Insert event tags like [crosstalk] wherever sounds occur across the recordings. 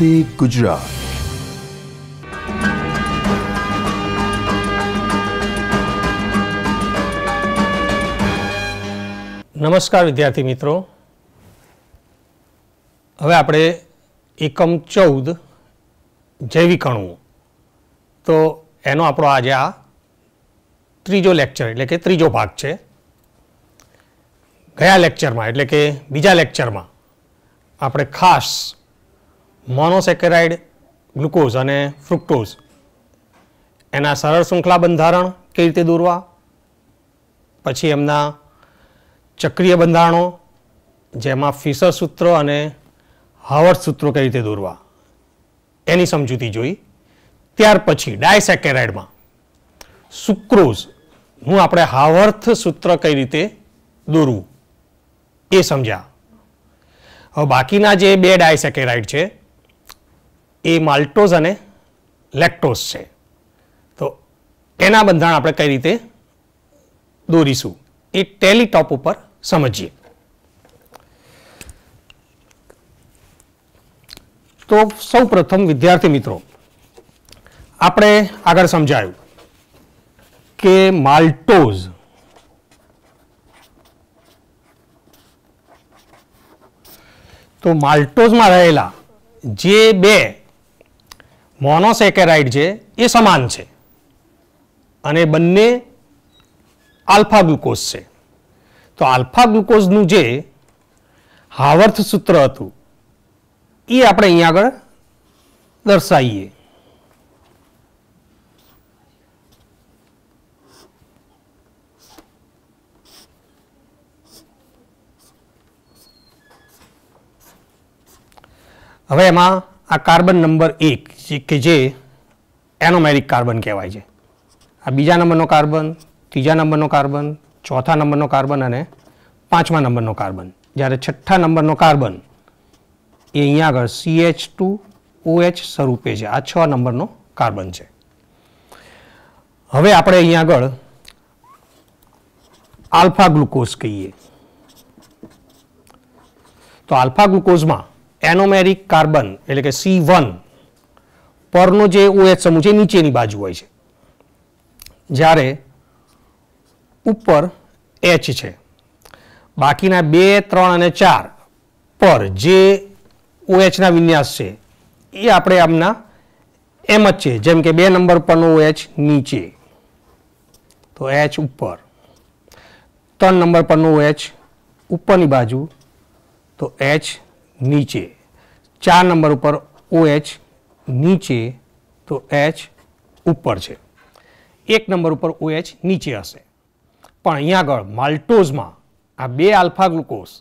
વંદે ગુજરાત નમસ્કાર વિદ્યાર્થી મિત્રો હવે આપણે એકમ ચૌદ જૈવિક અણુ તો એનો આપણો આજે આ ત્રીજો લેક્ચર એટલે કે ત્રીજો ભાગ છે ગયા લેક્ચરમાં એટલે કે બીજા લેક્ચરમાં આપણે ખાસ મોનોસેકેરાઇડ ગ્લુકોઝ અને ફ્રુક્ટોઝ એના સરળ શૃંખલા બંધારણ કઈ રીતે દોરવા પછી એમના ચક્રીય બંધારણો જેમાં ફિશર સૂત્ર અને હાવર્ડ સૂત્રો કઈ રીતે દોરવા એની સમજૂતી જોઈ ત્યાર પછી ડાયસેકેરાઇડમાં સુક્રોઝ હું આપણે હાવર્થ સૂત્ર કઈ રીતે દોરવું એ સમજ્યા હવે બાકીના જે બે ડાયસેકેરાઇડ છે એ માલ્ટોઝ અને લેક્ટોઝ છે તો એના બંધારણ આપણે કઈ રીતે દોરીશું એ ટેલિટોપ ઉપર સમજીએ તો સૌ વિદ્યાર્થી મિત્રો આપણે આગળ સમજાયું કે માલ્ટોઝ તો માલ્ટોઝમાં રહેલા જે બે મોનોસેકેરાઇડ છે એ સમાન છે અને બંને આલ્ફા ગ્લુકોઝ છે તો આલ્ફા ગ્લુકોઝનું જે હાવર્થ સૂત્ર હતું એ આપણે અહીં આગળ દર્શાવીએ હવે એમાં આ કાર્બન નંબર એક કે જે એનોમેરિક કાર્બન કહેવાય છે આ બીજા નંબરનો કાર્બન ત્રીજા નંબરનો કાર્બન ચોથા નંબરનો કાર્બન અને પાંચમા નંબરનો કાર્બન જ્યારે છઠ્ઠા નંબરનો કાર્બન એ અહીંયા આગળ સી એચ ટુ ઓએચ સ્વરૂપે છે આ છ નંબરનો કાર્બન છે હવે આપણે અહીંયા આગળ આલ્ફા ગ્લુકોઝ કહીએ તો આલ્ફા ગ્લુકોઝમાં એનોમેરિક કાર્બન એટલે કે સી વન પરનો જે ઓએચ OH સમૂહ છે નીચેની બાજુ હોય છે જ્યારે ઉપર એચ છે બાકીના બે ત્રણ અને ચાર પર જે ઓએચના OH વિન્યાસ છે એ આપણે આમના એમ જ છે જેમ કે બે નંબર પરનો ઓએચ OH નીચે તો એચ ઉપર ત્રણ નંબર પરનો ઓએચ ઉપરની બાજુ તો એચ નીચે ચાર નંબર ઉપર ઓ એચ નીચે તો એચ ઉપર છે એક નંબર ઉપર ઓ એચ નીચે હશે પણ અહીંયા આગળ માલ્ટોઝમાં આ બે આલ્ફા ગ્લુકોઝ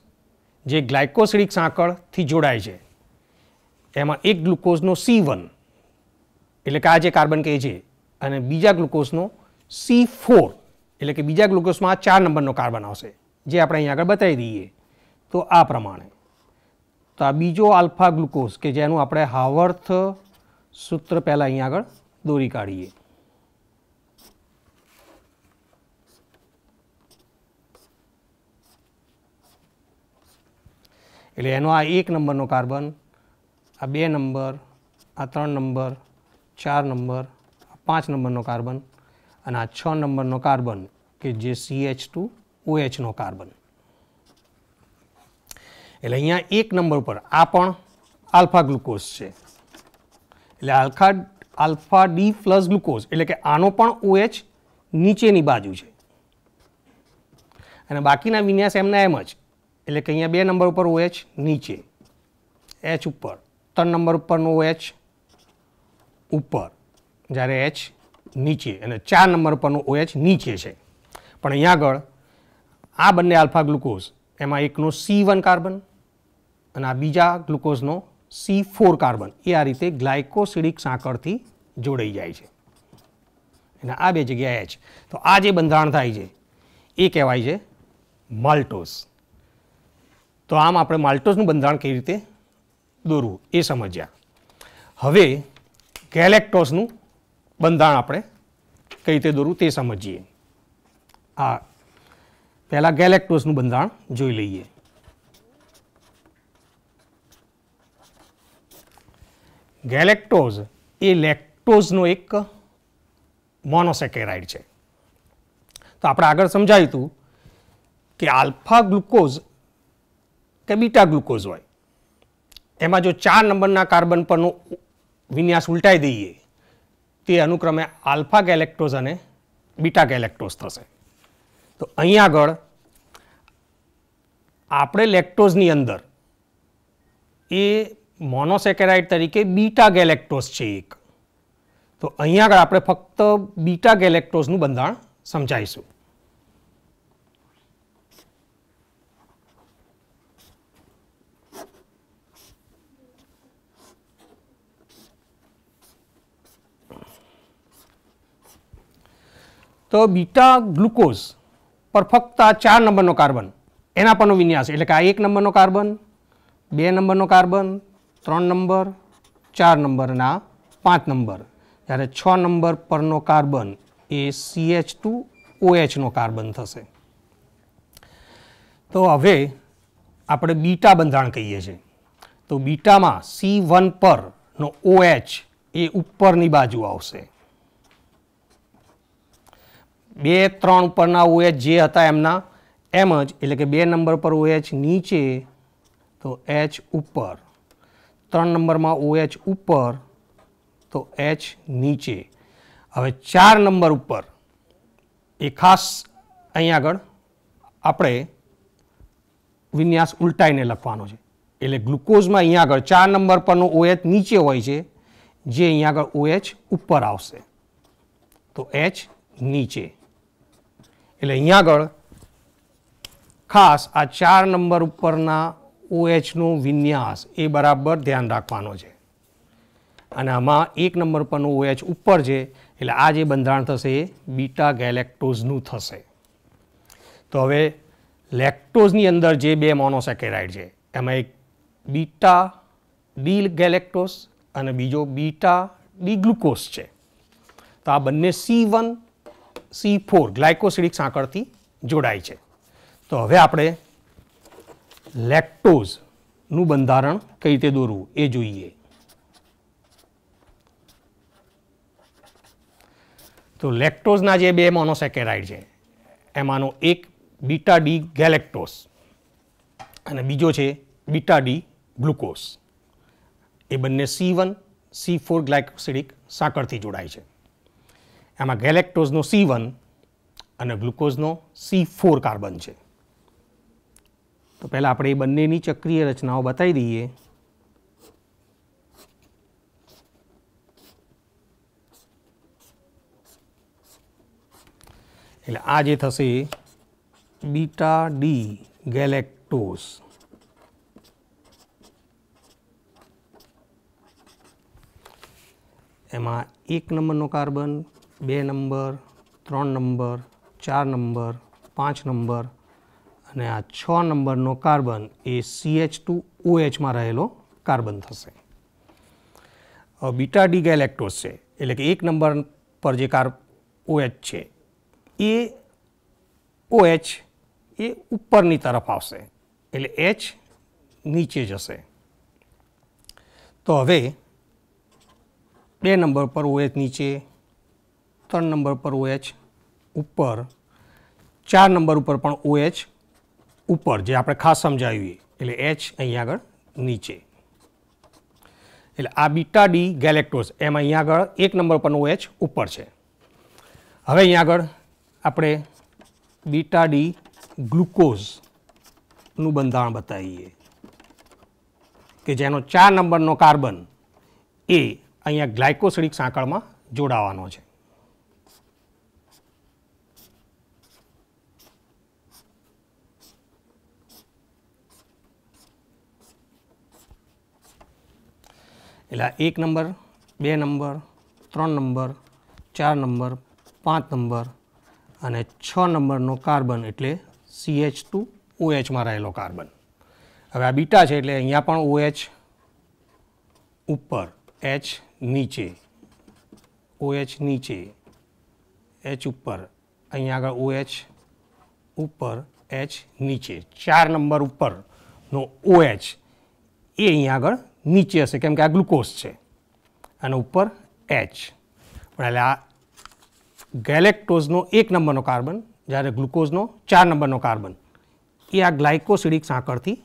જે ગ્લાયકોસિડિક સાંકળથી જોડાય છે એમાં એક ગ્લુકોઝનો સી વન એટલે કે આ જે કાર્બન કહે છે અને બીજા ગ્લુકોઝનો સી ફોર એટલે કે બીજા ગ્લુકોઝમાં આ ચાર નંબરનો કાર્બન આવશે જે આપણે અહીંયા આગળ બતાવી દઈએ તો આ પ્રમાણે તો આ બીજો આલ્ફા ગ્લુકોઝ કે જેનું આપણે હાવર્થ સૂત્ર પહેલાં અહીંયા આગળ દોરી કાઢીએ એટલે એનો આ એક નંબરનો કાર્બન આ બે નંબર આ ત્રણ નંબર ચાર નંબર પાંચ નંબરનો કાર્બન અને આ છ નંબરનો કાર્બન કે જે સી એચ ટુ ઓએચનો કાર્બન એટલે અહીંયા એક નંબર પર આ પણ આલ્ફા ગ્લુકોઝ છે એટલે alpha alpha D plus glucose એટલે કે આનો પણ ઓએચ નીચેની બાજુ છે અને બાકીના વિન્યાસ એમના એમ જ એટલે કે અહીંયા બે નંબર ઉપર ઓએચ નીચે એચ ઉપર ત્રણ નંબર ઉપરનો ઓએચ ઉપર જ્યારે એચ નીચે અને ચાર નંબર પરનો ઓએચ નીચે છે પણ અહીંયા આગળ આ બંને આલ્ફા ગ્લુકોઝ એમાં એકનો સી વન કાર્બન અને આ બીજા ગ્લુકોઝનો સી ફોર કાર્બન એ આ રીતે ગ્લાયકોસિડિક સાંકળથી જોડાઈ જાય છે અને આ બે જગ્યાએ જ તો આ જે બંધારણ થાય છે એ કહેવાય છે માલ્ટોસ તો આમ આપણે માલ્ટોસનું બંધારણ કેવી રીતે દોરવું એ સમજ્યા હવે ગેલેક્ટોસનું બંધારણ આપણે કઈ રીતે દોરવું તે સમજીએ આ પહેલાં ગેલેક્ટોસનું બંધારણ જોઈ લઈએ ગેલેક્ટોઝ એ લેક્ટોઝનો એક મોનોસેકેરાઇડ છે તો આપણે આગળ સમજાવ્યું હતું કે આલ્ફા ગ્લુકોઝ કે બીટા ગ્લુકોઝ હોય એમાં જો ચાર નંબરના કાર્બન પરનો વિન્યાસ ઉલટાઈ દઈએ તે અનુક્રમે આલ્ફા ગેલેક્ટોઝ અને બીટા ગેલેક્ટોઝ થશે તો અહીં આગળ આપણે લેક્ટોઝની અંદર એ મોનોસેકેરાઇડ તરીકે બીટા ગેલેક્ટોસ છે એક તો અહીંયા આગળ આપણે ફક્ત બીટા ગેલેક્ટોસનું બંધારણ સમજાવીશું તો બીટા ગ્લુકોઝ પર ફક્ત આ ચાર નંબરનો કાર્બન એના પરનો વિન્યાસ એટલે કે આ એક નંબરનો કાર્બન બે નંબરનો કાર્બન ત્રણ નંબર ચાર નંબરના પાંચ નંબર જ્યારે છ નંબર પરનો કાર્બન એ સી એચ ટુ ઓએચનો કાર્બન થશે તો હવે આપણે બીટા બંધારણ કહીએ છીએ તો બીટામાં સી વન પરનો ઓએચ એ ઉપરની બાજુ આવશે બે ત્રણ ઉપરના ઓએચ જે હતા એમના એમ જ એટલે કે બે નંબર પર ઓએચ નીચે તો એચ ઉપર ત્રણ નંબરમાં ઓએચ ઉપર તો એચ નીચે હવે ચાર નંબર ઉપર એ ખાસ અહીં આગળ આપણે વિન્યાસ ઉલટાઈને લખવાનો છે એટલે ગ્લુકોઝમાં અહીંયા આગળ ચાર નંબર પરનો ઓએચ નીચે હોય છે જે અહીંયા આગળ ઓએચ ઉપર આવશે તો એચ નીચે એટલે અહીંયા આગળ ખાસ આ ચાર નંબર ઉપરના ઓએચનું વિન્યાસ એ બરાબર ધ્યાન રાખવાનો છે અને આમાં એક નંબર પરનું ઓએચ ઉપર છે એટલે આ જે બંધારણ થશે એ બીટા ગેલેક્ટોઝનું થશે તો હવે લેક્ટોઝની અંદર જે બે મોનોસેકેરાઇડ છે એમાં એક બીટા ડી ગેલેક્ટોઝ અને બીજો બીટા ડી ગ્લુકોઝ છે તો આ બંને C one C four glycosidic સાંકળથી જોડાય છે તો હવે આપણે લેક્ટોઝનું બંધારણ કઈ રીતે દોરવું એ જોઈએ તો લેક્ટોઝના જે બે મોનોસેકેરાઇડ છે એમાંનો એક બીટા ડી ગેલેક્ટોસ અને બીજો છે બીટા ડી ગ્લુકોઝ એ બંને C one C four glycosidic સાકરથી જોડાય છે એમાં ગેલેક્ટોઝનો સી વન અને ગ્લુકોઝનો સી ફોર કાર્બન છે તો પહેલાં આપણે એ બંનેની ચક્રીય રચનાઓ બતાવી દઈએ એટલે આ જે થશે બીટા ડી ગેલેક્ટોઝ એમાં એક નંબરનો કાર્બન બે નંબર ત્રણ નંબર ચાર નંબર પાંચ નંબર અને આ છ નંબરનો કાર્બન એ સી એચ ટુ ઓએચમાં રહેલો કાર્બન થશે બીટા ડી ગેલેક્ટોસ છે એટલે કે એક નંબર પર જે કાર ઓએચ છે એ ઓએચ એ ઉપરની તરફ આવશે એટલે એચ નીચે જશે તો હવે બે નંબર પર ઓએચ નીચે ત્રણ નંબર પર ઓએચ ઉપર ચાર નંબર ઉપર પણ ઓએચ ઉપર જે આપણે ખાસ સમજાવીએ એટલે એચ અહીંયા આગળ નીચે એટલે આ બીટા ડી ગેલેક્ટોઝ એમાં અહીંયા આગળ એક નંબર પરનું એચ ઉપર છે હવે અહીંયા આગળ આપણે બીટા ડી ગ્લુકોઝનું બંધારણ બતાવીએ કે જેનો ચાર નંબરનો કાર્બન એ અહીંયા ગ્લાયકોસિડિક સાંકળમાં જોડાવાનો છે એટલે એક નંબર બે નંબર ત્રણ નંબર ચાર નંબર પાંચ નંબર અને છ નંબરનો કાર્બન એટલે સી એચ ટુ ઓએચમાં રહેલો કાર્બન હવે આ બીટા છે એટલે અહીંયા પણ ઓએચ ઉપર એચ નીચે ઓએચ નીચે એચ ઉપર અહીંયા આગળ ઓએચ ઉપર એચ નીચે ચાર નંબર ઉપરનો ઓએચ એ અહીંયા આગળ નીચે હશે કેમ કે આ ગ્લુકોઝ છે અને ઉપર એચ પણ એટલે આ ગેલેક્ટોઝનો એક નંબરનો કાર્બન જ્યારે ગ્લુકોઝનો ચાર નંબરનો કાર્બન એ આ ગ્લાયકોસિડિક સાંકળથી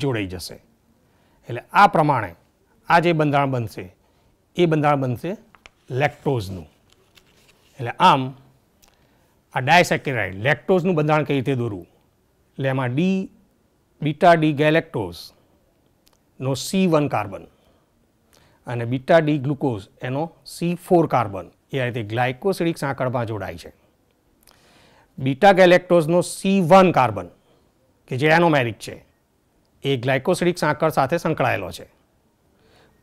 જોડાઈ જશે એટલે આ પ્રમાણે આ જે બંધારણ બનશે એ બંધારણ બનશે લેક્ટોઝનું એટલે આમ આ ડાયસેકેરાઇડ લેક્ટોઝનું બંધારણ કઈ રીતે દોરવું એટલે એમાં ડી બીટા ડી ગેલેક્ટોઝ નો સી વન કાર્બન અને બીટા ડી ગ્લુકોઝ એનો સી ફોર કાર્બન એ આ રીતે ગ્લાયકોસિડિક સાંકળમાં જોડાય છે બીટા ગેલેક્ટોઝનો સી વન કાર્બન કે જે એનોમેરિક છે એ ગ્લાયકોસિડિક સાંકળ સાથે સંકળાયેલો છે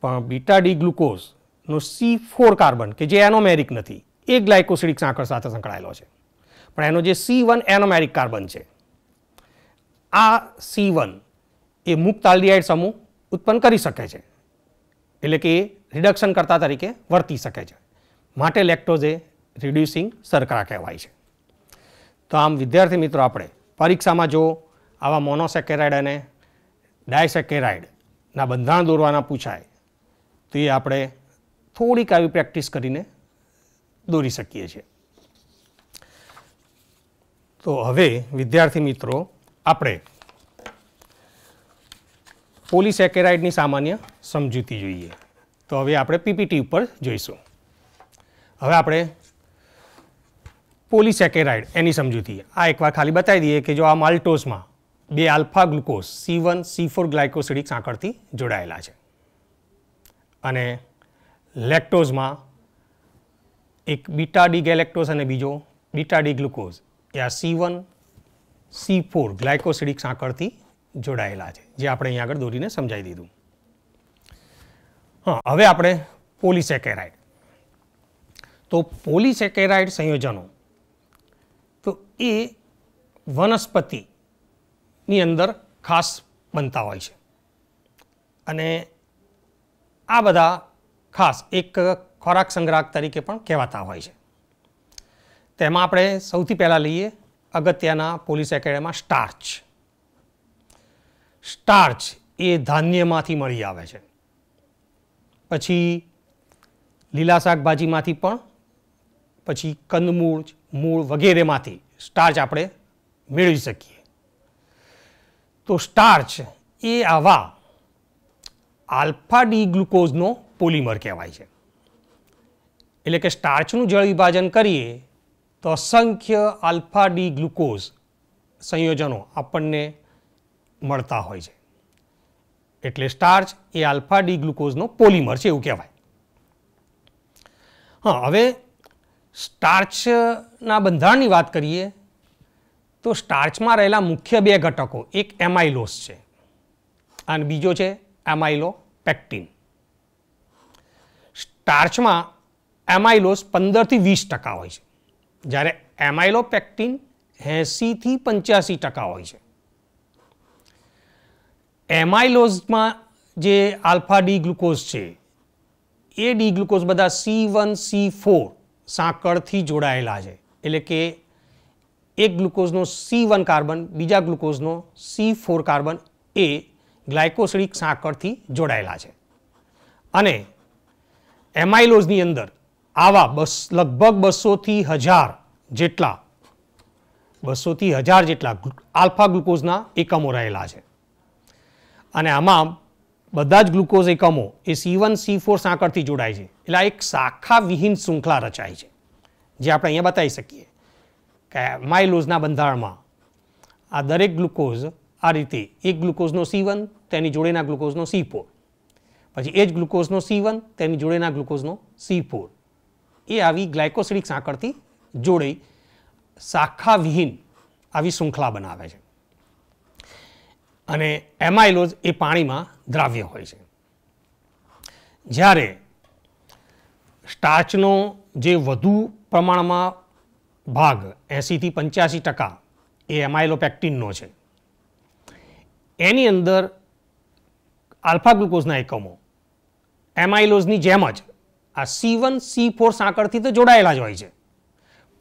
પણ બીટા ડી ગ્લુકોઝનો સી ફોર કાર્બન કે જે એનોમેરિક નથી એ ગ્લાયકોસિડિક સાંકળ સાથે સંકળાયેલો છે પણ એનો જે સી વન એનોમેરિક કાર્બન છે આ સી વન એ મુક્ત આલ્ડિહાઇડ સમૂહ ઉત્પન્ન કરી શકે છે એટલે કે એ રિડક્શન કરતા તરીકે વર્તી શકે છે માટે લેક્ટોઝ એ રિડ્યુસિંગ સરકરા કહેવાય છે તો આમ વિદ્યાર્થી મિત્રો આપણે પરીક્ષામાં જો આવા મોનોસેકેરાઇડ અને ડાયસેકેરાઇડના બંધારણ દોરવાના પૂછાય તો એ આપણે થોડીક આવી પ્રેક્ટિસ કરીને દોરી શકીએ છીએ તો હવે વિદ્યાર્થી મિત્રો આપણે પોલિસેકેરાઇડની સામાન્ય સમજૂતી જોઈએ તો હવે આપણે પીપીટી ઉપર જોઈશું હવે આપણે પોલીસ પોલિસેકેરાઇડ એની સમજૂતી આ એકવાર ખાલી બતાવી દઈએ કે જો આ માલ્ટોસમાં બે alpha glucose C one C four glycosidic સાંકળથી જોડાયેલા છે અને લેક્ટોઝમાં એક બીટા ડી ગેલેક્ટોઝ અને બીજો બીટા ડી ગ્લુકોઝ એ આ C one C four glycosidic સાંકળથી જોડાયેલા છે જે આપણે અહીં આગળ દોરીને સમજાવી દીધું હા હવે આપણે પોલિસેકેરાઇડ તો પોલિસેકેરાઇડ સંયોજનો તો એ વનસ્પતિની અંદર ખાસ બનતા હોય છે અને આ બધા ખાસ એક ખોરાક સંગ્રાહક તરીકે પણ કહેવાતા હોય છે તેમાં આપણે સૌથી પહેલાં લઈએ અગત્યના પોલીસ એકેડેમીમાં સ્ટાર્ચ સ્ટાર્ચ એ ધાન્યમાંથી મળી આવે છે પછી લીલા શાકભાજીમાંથી પણ પછી કંદમૂળ મૂળ વગેરેમાંથી સ્ટાર્ચ આપણે મેળવી શકીએ તો સ્ટાર્ચ એ આવા આલ્ફા ડી ગ્લુકોઝનો પોલિમર કહેવાય છે એટલે કે સ્ટાર્ચનું જળ વિભાજન કરીએ તો અસંખ્ય આલ્ફા ડી ગ્લુકોઝ સંયોજનો આપણને મળતા હોય છે એટલે સ્ટાર્ચ એ આલ્ફા ડી ગ્લુકોઝનો પોલિમર છે એવું કહેવાય હા હવે સ્ટાર્ચના બંધારણની વાત કરીએ તો સ્ટાર્ચમાં રહેલા મુખ્ય બે ઘટકો એક એમાઇલોસ છે અને બીજો છે એમાઇલો પેક્ટિન સ્ટાર્ચમાં એમાઇલોસ પંદરથી વીસ ટકા હોય છે જ્યારે એમાઇલો પેક્ટિન એંસીથી પંચ્યાસી ટકા હોય છે એમાઇલોઝમાં જે આલ્ફા ડી ગ્લુકોઝ છે એ ડી ગ્લુકોઝ બધા સી વન સી ફોર સાંકળથી જોડાયેલા છે એટલે કે એક ગ્લુકોઝનો સી વન કાર્બન બીજા ગ્લુકોઝનો સી ફોર કાર્બન એ ગ્લાયકોસેડિક સાંકળથી જોડાયેલા છે અને એમાઇલોઝની અંદર આવા બસ લગભગ બસોથી હજાર જેટલા બસોથી હજાર જેટલા આલ્ફા ગ્લુકોઝના એકમો રહેલા છે અને આમાં બધા જ ગ્લુકોઝ એકમો એ સી વન સી ફોર સાંકળથી જોડાય છે એટલે એક શાખા વિહીન શૃંખલા રચાય છે જે આપણે અહીંયા બતાવી શકીએ કે માઇલોઝના બંધારણમાં આ દરેક ગ્લુકોઝ આ રીતે એક ગ્લુકોઝનો સી વન તેની જોડેના ગ્લુકોઝનો સી ફોર પછી એ જ ગ્લુકોઝનો સી વન તેની જોડેના ગ્લુકોઝનો સી ફોર એ આવી ગ્લાયકોસિડિક સાંકળથી જોડે શાખા વિહીન આવી શૃંખલા બનાવે છે અને એમાઇલોઝ એ પાણીમાં દ્રાવ્ય હોય છે જ્યારે સ્ટાર્ચનો જે વધુ પ્રમાણમાં ભાગ એંસીથી પંચ્યાસી ટકા એ એમાઇલોપેક્ટિનનો છે એની અંદર આલ્ફા ગ્લુકોઝના એકમો એમાઇલોઝની જેમ જ આ સી વન સી ફોર સાંકળથી તો જોડાયેલા જ હોય છે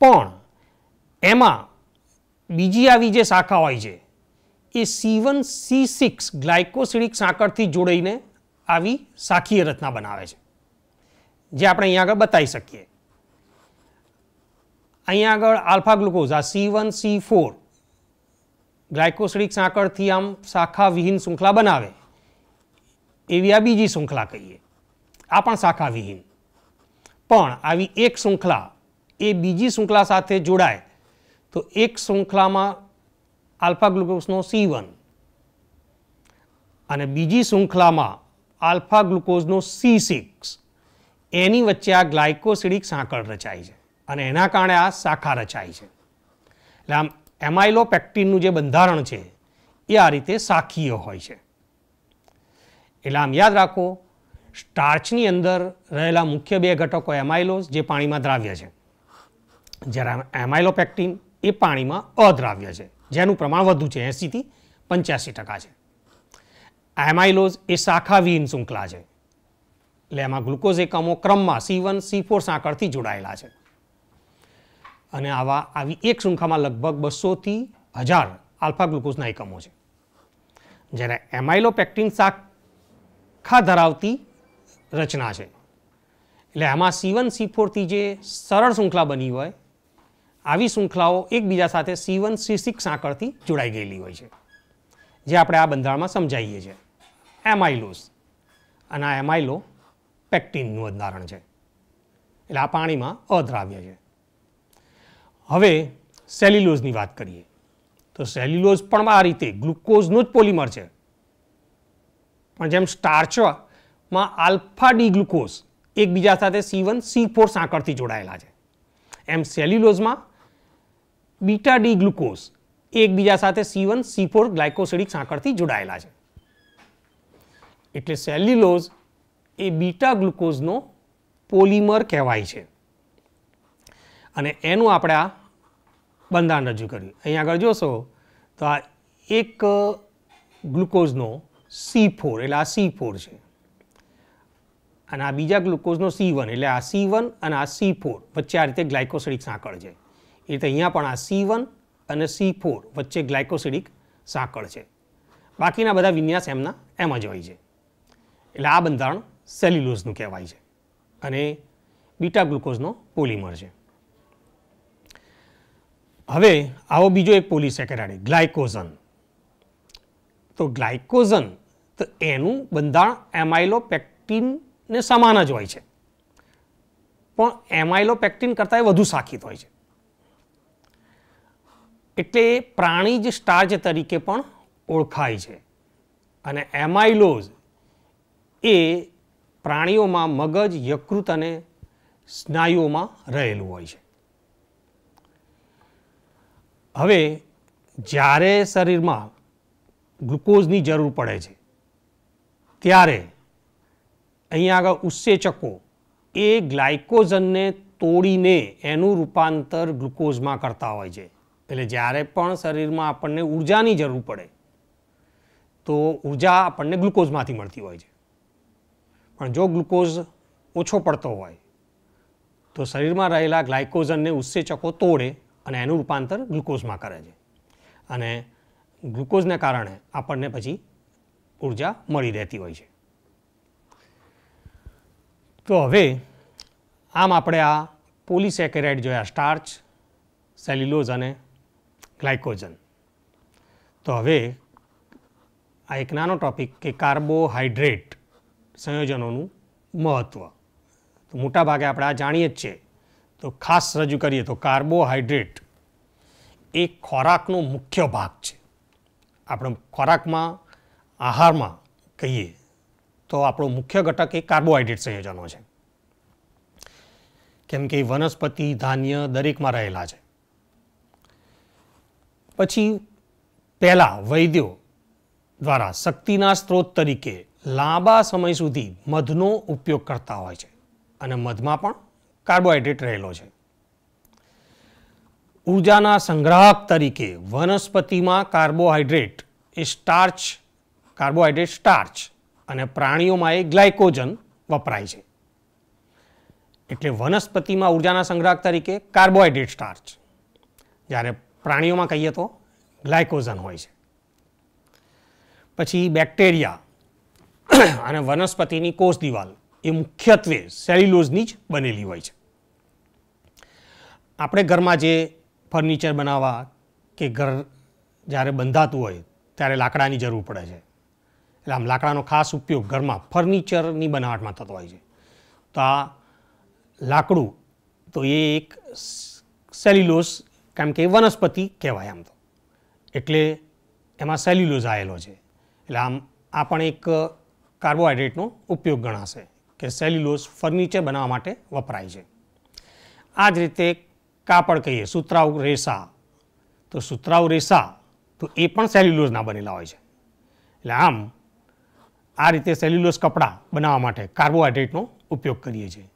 પણ એમાં બીજી આવી જે શાખા હોય છે એ C one C six glycosidic સાંકળથી જોડાઈને આવી શાખીય રચના બનાવે છે જે આપણે અહીંયા આગળ બતાવી શકીએ અહીંયા આગળ આલ્ફા ગ્લુકોઝ આ C one C four glycosidic સાંકળથી આમ શાખા વિહીન શૃંખલા બનાવે એવી આ બીજી શૃંખલા કહીએ આ પણ શાખા વિહીન પણ આવી એક શૃંખલા એ બીજી શૃંખલા સાથે જોડાય તો એક શૃંખલામાં આલ્ફા ગ્લુકોઝનો સી વન અને બીજી શૃંખલામાં આલ્ફા ગ્લુકોઝનો સી સિક્સ એની વચ્ચે આ ગ્લાયકોસિડિક સાંકળ રચાય છે અને એના કારણે આ શાખા રચાય છે એટલે આમ એમાઇલોપેક્ટિનનું જે બંધારણ છે એ આ રીતે શાખીય હોય છે એટલે આમ યાદ રાખો સ્ટાર્ચની અંદર રહેલા મુખ્ય બે ઘટકો એમાઇલોઝ જે પાણીમાં દ્રાવ્ય છે જ્યારે એમાઇલોપેક્ટિન એ પાણીમાં અદ્રાવ્ય છે જેનું પ્રમાણ વધુ છે એંસીથી પંચ્યાસી ટકા છે એમાઇલોઝ એ શાખાવિહીન શૃંખલા છે એટલે એમાં ગ્લુકોઝ એકમો ક્રમમાં સી વન સી ફોર સાંકળથી જોડાયેલા છે અને આવા આવી એક શૃંખલામાં લગભગ બસોથી હજાર આલ્ફા ગ્લુકોઝના એકમો છે જ્યારે એમાઇલોપેક્ટિન શાખા ધરાવતી રચના છે એટલે એમાં સી વન સી ફોરથી જે સરળ શૃંખલા બની હોય આવી શૃંખલાઓ એકબીજા સાથે સી વન સી સિક્સ સાંકળથી જોડાઈ ગયેલી હોય છે જે આપણે આ બંધારણમાં સમજાવીએ છીએ એમાઇલોસ અને આ એમાઇલો પેક્ટિનનું બંધારણ છે એટલે આ પાણીમાં અદ્રાવ્ય છે હવે સેલ્યુલોઝની વાત કરીએ તો સેલ્યુલોઝ પણ આ રીતે ગ્લુકોઝનું જ પોલિમર છે પણ જેમ સ્ટાર્ચમાં આલ્ફા ડી ગ્લુકોઝ એકબીજા સાથે સી વન સી ફોર સાંકળથી જોડાયેલા છે એમ સેલ્યુલોઝમાં બીટા ડી ગ્લુકોઝ એકબીજા સાથે C one C four glycosidic સાંકળથી જોડાયેલા છે એટલે સેલ્યુલોઝ એ બીટા ગ્લુકોઝનો પોલિમર કહેવાય છે અને એનું આપણે આ બંધારણ રજૂ કર્યું અહીંયા આગળ જોશો તો આ એક ગ્લુકોઝનો સી ફોર એટલે આ સી ફોર છે અને આ બીજા ગ્લુકોઝનો સી વન એટલે આ સી વન અને આ સી ફોર વચ્ચે આ રીતે ગ્લાયકોસિડિક સાંકળ છે એટલે અહીંયા પણ આ સી વન અને સી ફોર વચ્ચે ગ્લાયકોસિડિક સાંકળ છે બાકીના બધા વિન્યાસ એમના એમ જ હોય છે એટલે આ બંધારણ સેલ્યુલોઝનું કહેવાય છે અને બીટા ગ્લુકોઝનો પોલિમર છે હવે આવો બીજો એક પોલીસેકેરાઇડ ગ્લાયકોઝન તો ગ્લાયકોઝન તો એનું બંધારણ એમાઇલોપેક્ટિનને સમાન જ હોય છે પણ એમાઇલોપેક્ટિન કરતાં એ વધુ સાખિત હોય છે એટલે પ્રાણી જ સ્ટાર્ચ તરીકે પણ ઓળખાય છે અને એમાઇલોઝ એ પ્રાણીઓમાં મગજ યકૃત અને સ્નાયુઓમાં રહેલું હોય છે હવે જ્યારે શરીરમાં ગ્લુકોઝની જરૂર પડે છે ત્યારે અહીંયા આગળ ઉત્સેચકો એ ગ્લાયકોજનને તોડીને એનું રૂપાંતર ગ્લુકોઝમાં કરતા હોય છે એટલે જ્યારે પણ શરીરમાં આપણને ઉર્જાની જરૂર પડે તો ઉર્જા આપણને ગ્લુકોઝમાંથી મળતી હોય છે પણ જો ગ્લુકોઝ ઓછો પડતો હોય તો શરીરમાં રહેલા ગ્લાયકોઝનને ઉત્સેચકો તોડે અને એનું રૂપાંતર ગ્લુકોઝમાં કરે છે અને ગ્લુકોઝને કારણે આપણને પછી ઉર્જા મળી રહેતી હોય છે તો હવે આમ આપણે આ પોલીસેકેરાઇડ જોયા સ્ટાર્ચ સેલ્યુલોઝ અને ગ્લાયકોજન તો હવે આ એક નાનો ટોપિક કે કાર્બોહાઈડ્રેટ સંયોજનોનું મહત્ત્વ તો મોટાભાગે આપણે આ જાણીએ જ છીએ તો ખાસ રજૂ કરીએ તો કાર્બોહાઈડ્રેટ એ ખોરાકનો મુખ્ય ભાગ છે આપણે ખોરાકમાં આહારમાં કહીએ તો આપણો મુખ્ય ઘટક એ કાર્બોહાઈડ્રેટ સંયોજનો છે કેમ કે વનસ્પતિ ધાન્ય દરેકમાં રહેલા છે પછી પહેલાં વૈદ્યો દ્વારા શક્તિના સ્ત્રોત તરીકે લાંબા સમય સુધી મધનો ઉપયોગ કરતા હોય છે અને મધમાં પણ કાર્બોહાઈડ્રેટ રહેલો છે ઉર્જાના સંગ્રાહક તરીકે વનસ્પતિમાં કાર્બોહાઈડ્રેટ એ સ્ટાર્ચ કાર્બોહાઈડ્રેટ સ્ટાર્ચ અને પ્રાણીઓમાં એ ગ્લાયકોજન વપરાય છે એટલે વનસ્પતિમાં ઉર્જાના સંગ્રાહક તરીકે કાર્બોહાઈડ્રેટ સ્ટાર્ચ જ્યારે પ્રાણીઓમાં કહીએ તો ગ્લાયકોઝન હોય છે પછી બેક્ટેરિયા [clears throat] અને વનસ્પતિની કોષ દિવાલ એ મુખ્યત્વે સેલ્યુલોઝની જ બનેલી હોય છે આપણે ઘરમાં જે ફર્નિચર બનાવવા કે ઘર જ્યારે બંધાતું હોય ત્યારે લાકડાની જરૂર પડે છે એટલે આમ લાકડાનો ખાસ ઉપયોગ ઘરમાં ફર્નિચરની બનાવટમાં થતો હોય છે તો આ લાકડું તો એ એક સેલ્યુલોઝ કેમ કે વનસ્પતિ કહેવાય આમ તો એટલે એમાં સેલ્યુલોઝ આવેલો છે એટલે આમ આ પણ એક કાર્બોહાઈડ્રેટનો ઉપયોગ ગણાશે કે સેલ્યુલોઝ ફર્નિચર બનાવવા માટે વપરાય છે આ જ રીતે કાપડ કહીએ સુતરાઉ રેસા તો સુતરાઉ રેસા તો એ પણ સેલ્યુલોઝના બનેલા હોય છે એટલે આમ આ રીતે સેલ્યુલોઝ કપડાં બનાવવા માટે કાર્બોહાઈડ્રેટનો ઉપયોગ કરીએ છીએ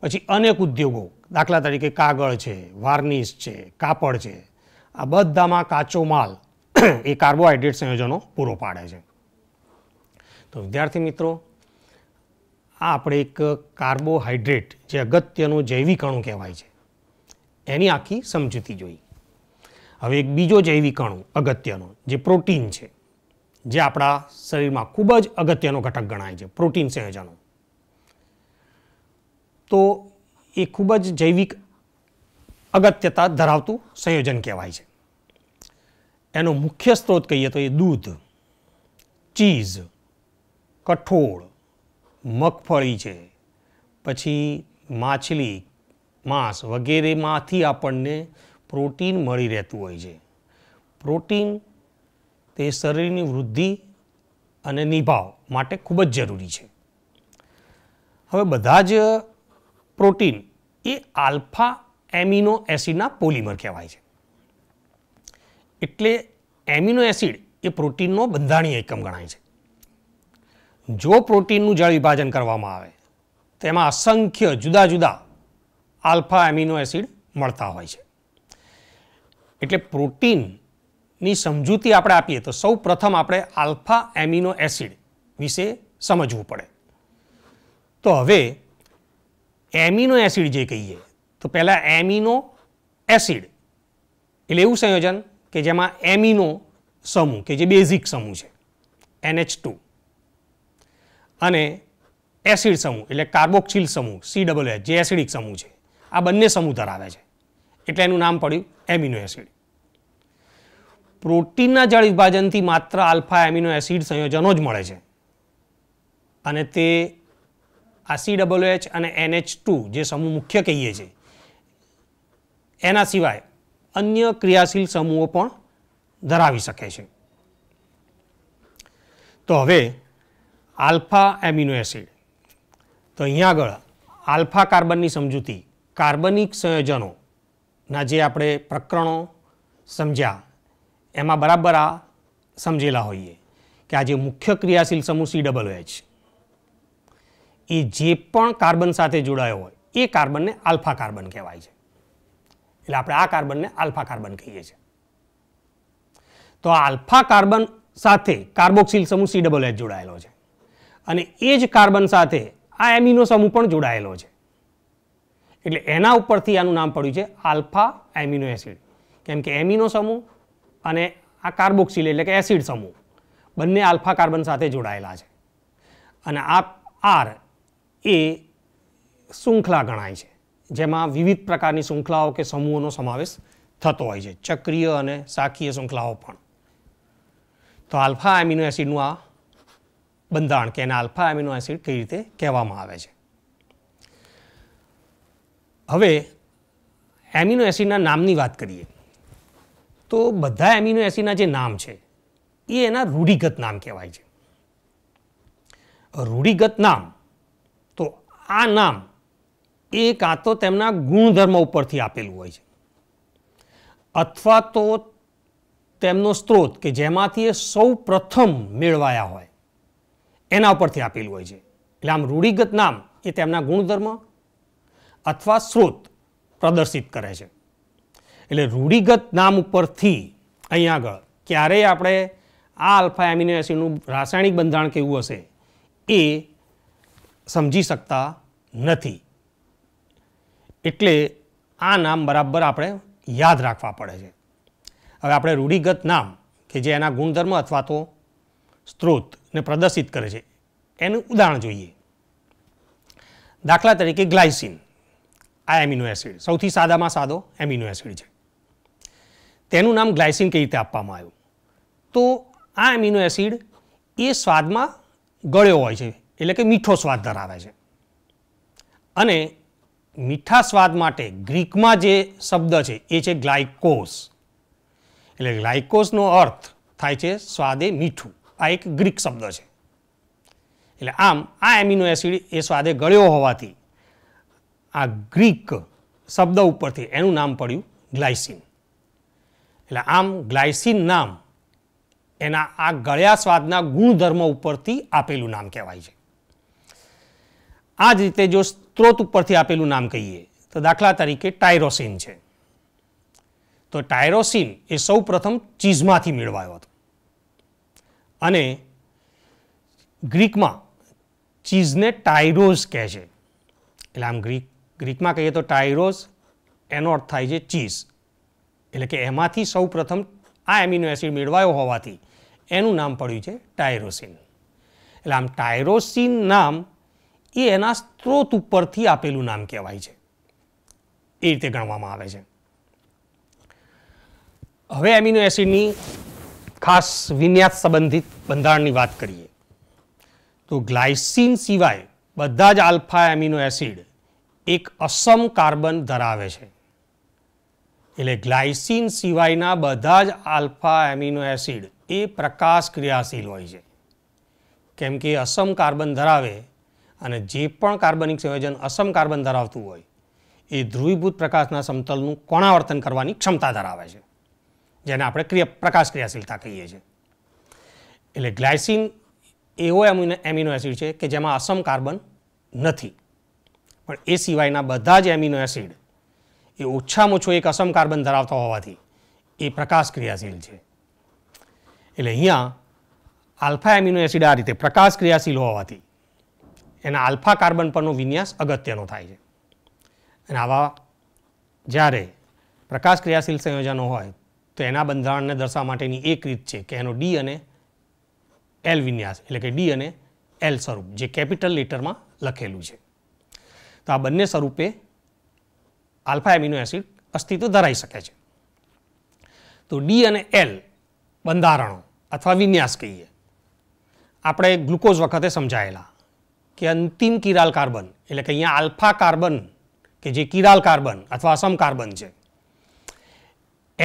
પછી અનેક ઉદ્યોગો દાખલા તરીકે કાગળ છે વાર્નિશ છે કાપડ છે આ બધામાં કાચો માલ એ કાર્બોહાઈડ્રેટ સંયોજનો પૂરો પાડે છે તો વિદ્યાર્થી મિત્રો આ આપણે એક કાર્બોહાઈડ્રેટ જે અગત્યનું જૈવિક અણુ કહેવાય છે એની આખી સમજૂતી જોઈ હવે એક બીજો જૈવિક અણુ અગત્યનો જે પ્રોટીન છે જે આપણા શરીરમાં ખૂબ જ અગત્યનો ઘટક ગણાય છે પ્રોટીન સંયોજનો તો એ ખૂબ જ જૈવિક અગત્યતા ધરાવતું સંયોજન કહેવાય છે એનો મુખ્ય સ્ત્રોત કહીએ તો એ દૂધ ચીઝ કઠોળ મગફળી છે પછી માછલી માંસ વગેરેમાંથી આપણને પ્રોટીન મળી રહેતું હોય છે પ્રોટીન તે શરીરની વૃદ્ધિ અને નિભાવ માટે ખૂબ જ જરૂરી છે હવે બધા જ પ્રોટીન એ આલ્ફા એમિનો એસિડના પોલિમર કહેવાય છે એટલે એમિનો એસિડ એ પ્રોટીનનો બંધારણીય એકમ ગણાય છે જો પ્રોટીનનું જળ વિભાજન કરવામાં આવે તેમાં અસંખ્ય જુદા જુદા આલ્ફા એમિનો એસિડ મળતા હોય છે એટલે પ્રોટીનની સમજૂતી આપણે આપીએ તો સૌ પ્રથમ આપણે આલ્ફા એમિનો એસિડ વિશે સમજવું પડે તો હવે એમિનો એસિડ જે કહીએ તો પહેલાં એમિનો એસિડ એટલે એવું સંયોજન કે જેમાં એમિનો સમૂહ કે જે બેઝિક સમૂહ છે એનએચ ટુ અને એસિડ સમૂહ એટલે કાર્બોક્સિલ સમૂહ સી ડબલ એચ જે એસિડિક સમૂહ છે આ બંને સમૂહ ધરાવે છે એટલે એનું નામ પડ્યું એમિનો એસિડ પ્રોટીનના જળ વિભાજનથી માત્ર આલ્ફા એમિનો એસિડ સંયોજનો જ મળે છે અને તે આ સી એચ અને એનએચ ટુ જે સમૂહ મુખ્ય કહીએ છીએ એના સિવાય અન્ય ક્રિયાશીલ સમૂહો પણ ધરાવી શકે છે તો હવે આલ્ફા એમિનો એસિડ તો અહીંયા આગળ આલ્ફા કાર્બનની સમજૂતી કાર્બનિક સંયોજનોના જે આપણે પ્રકરણો સમજ્યા એમાં બરાબર આ સમજેલા હોઈએ કે આ જે મુખ્ય ક્રિયાશીલ સમૂહ સી ડબલ એચ એ જે પણ કાર્બન સાથે જોડાયો હોય એ કાર્બનને આલ્ફા કાર્બન કહેવાય છે એટલે આપણે આ કાર્બનને આલ્ફા કાર્બન કહીએ છીએ તો આ આલ્ફા કાર્બન સાથે કાર્બોક્સિલ સમૂહ સી ડબલ એચ જોડાયેલો છે અને એ જ કાર્બન સાથે આ એમિનો સમૂહ પણ જોડાયેલો છે એટલે એના ઉપરથી આનું નામ પડ્યું છે આલ્ફા એમિનો એસિડ કેમ કે એમિનો સમૂહ અને આ કાર્બોક્સિલ એટલે કે એસિડ સમૂહ બંને આલ્ફા કાર્બન સાથે જોડાયેલા છે અને આ આર એ શૃંખલા ગણાય છે જેમાં વિવિધ પ્રકારની શૃંખલાઓ કે સમૂહોનો સમાવેશ થતો હોય છે ચક્રીય અને શાખીય શૃંખલાઓ પણ તો આલ્ફા એમિનો એસિડનું આ બંધારણ કે એને આલ્ફા એમિનો એસિડ કઈ રીતે કહેવામાં આવે છે હવે એમિનો એસિડના નામની વાત કરીએ તો બધા એમિનો એસિડના જે નામ છે એ એના રૂઢિગત નામ કહેવાય છે રૂઢિગત નામ આ નામ એ કાં તો તેમના ગુણધર્મ ઉપરથી આપેલું હોય છે અથવા તો તેમનો સ્ત્રોત કે જેમાંથી એ સૌ પ્રથમ મેળવાયા હોય એના ઉપરથી આપેલું હોય છે એટલે આમ રૂઢિગત નામ એ તેમના ગુણધર્મ અથવા સ્ત્રોત પ્રદર્શિત કરે છે એટલે રૂઢિગત નામ ઉપરથી અહીંયા આગળ ક્યારેય આપણે આ આલ્ફા એમિનો એસિડનું રાસાયણિક બંધારણ કેવું હશે એ સમજી શકતા નથી એટલે આ નામ બરાબર આપણે યાદ રાખવા પડે છે હવે આપણે રૂઢિગત નામ કે જે એના ગુણધર્મ અથવા તો સ્ત્રોતને પ્રદર્શિત કરે છે એનું ઉદાહરણ જોઈએ દાખલા તરીકે ગ્લાયસિન આ એમિનો એસિડ સૌથી સાદામાં સાદો એમિનો એસિડ છે તેનું નામ ગ્લાયસિન કઈ રીતે આપવામાં આવ્યું તો આ એમિનો એસિડ એ સ્વાદમાં ગળ્યો હોય છે એટલે કે મીઠો સ્વાદ ધરાવે છે અને મીઠા સ્વાદ માટે ગ્રીકમાં જે શબ્દ છે એ છે ગ્લાયકોસ એટલે ગ્લાયકોસનો અર્થ થાય છે સ્વાદે મીઠું આ એક ગ્રીક શબ્દ છે એટલે આમ આ એમિનો એસિડ એ સ્વાદે ગળ્યો હોવાથી આ ગ્રીક શબ્દ ઉપરથી એનું નામ પડ્યું ગ્લાયસિન એટલે આમ ગ્લાયસિન નામ એના આ ગળ્યા સ્વાદના ગુણધર્મ ઉપરથી આપેલું નામ કહેવાય છે આ જ રીતે જો સ્ત્રોત ઉપરથી આપેલું નામ કહીએ તો દાખલા તરીકે ટાયરોસિન છે તો ટાયરોસિન એ સૌ પ્રથમ ચીઝમાંથી મેળવાયો હતો અને ગ્રીકમાં ચીઝને ટાયરોઝ કહે છે એટલે આમ ગ્રીક ગ્રીકમાં કહીએ તો ટાયરોઝ એનો અર્થ થાય છે ચીઝ એટલે કે એમાંથી સૌ પ્રથમ આ એમિનો એસિડ મેળવાયો હોવાથી એનું નામ પડ્યું છે ટાયરોસિન એટલે આમ ટાયરોસિન નામ એ એના સ્ત્રોત ઉપરથી આપેલું નામ કહેવાય છે એ રીતે ગણવામાં આવે છે હવે એમિનો એસિડની ખાસ વિન્યાસ સંબંધિત બંધારણની વાત કરીએ તો ગ્લાયસિન સિવાય બધા જ આલ્ફા એમિનો એસિડ એક અસમ કાર્બન ધરાવે છે એટલે ગ્લાયસિન સિવાયના બધા જ આલ્ફા એમિનો એસિડ એ પ્રકાશ ક્રિયાશીલ હોય છે કેમ કે અસમ કાર્બન ધરાવે અને જે પણ કાર્બનિક સંયોજન અસમ કાર્બન ધરાવતું હોય એ ધ્રુવીભૂત પ્રકાશના સમતલનું કોણાવર્તન કરવાની ક્ષમતા ધરાવે છે જેને આપણે ક્રિયા પ્રકાશ ક્રિયાશીલતા કહીએ છીએ એટલે ગ્લાયસિન એવો એમિનો એસિડ છે કે જેમાં અસમ કાર્બન નથી પણ એ સિવાયના બધા જ એમિનો એસિડ એ ઓછામાં ઓછો એક અસમ કાર્બન ધરાવતા હોવાથી એ પ્રકાશ ક્રિયાશીલ છે એટલે અહીંયા આલ્ફા એમિનો એસિડ આ રીતે પ્રકાશ ક્રિયાશીલ હોવાથી એના આલ્ફા કાર્બન પરનો વિન્યાસ અગત્યનો થાય છે અને આવા જ્યારે પ્રકાશ ક્રિયાશીલ સંયોજનો હોય તો એના બંધારણને દર્શાવવા માટેની એક રીત છે કે એનો ડી અને એલ વિન્યાસ એટલે કે ડી અને એલ સ્વરૂપ જે કેપિટલ લેટરમાં લખેલું છે તો આ બંને સ્વરૂપે આલ્ફા એમિનો એસિડ અસ્તિત્વ ધરાવી શકે છે તો ડી અને એલ બંધારણો અથવા વિન્યાસ કહીએ આપણે ગ્લુકોઝ વખતે સમજાયેલા કે અંતિમ કિરાલ કાર્બન એટલે કે અહીંયા આલ્ફા કાર્બન કે જે કિરાલ કાર્બન અથવા અસમ કાર્બન છે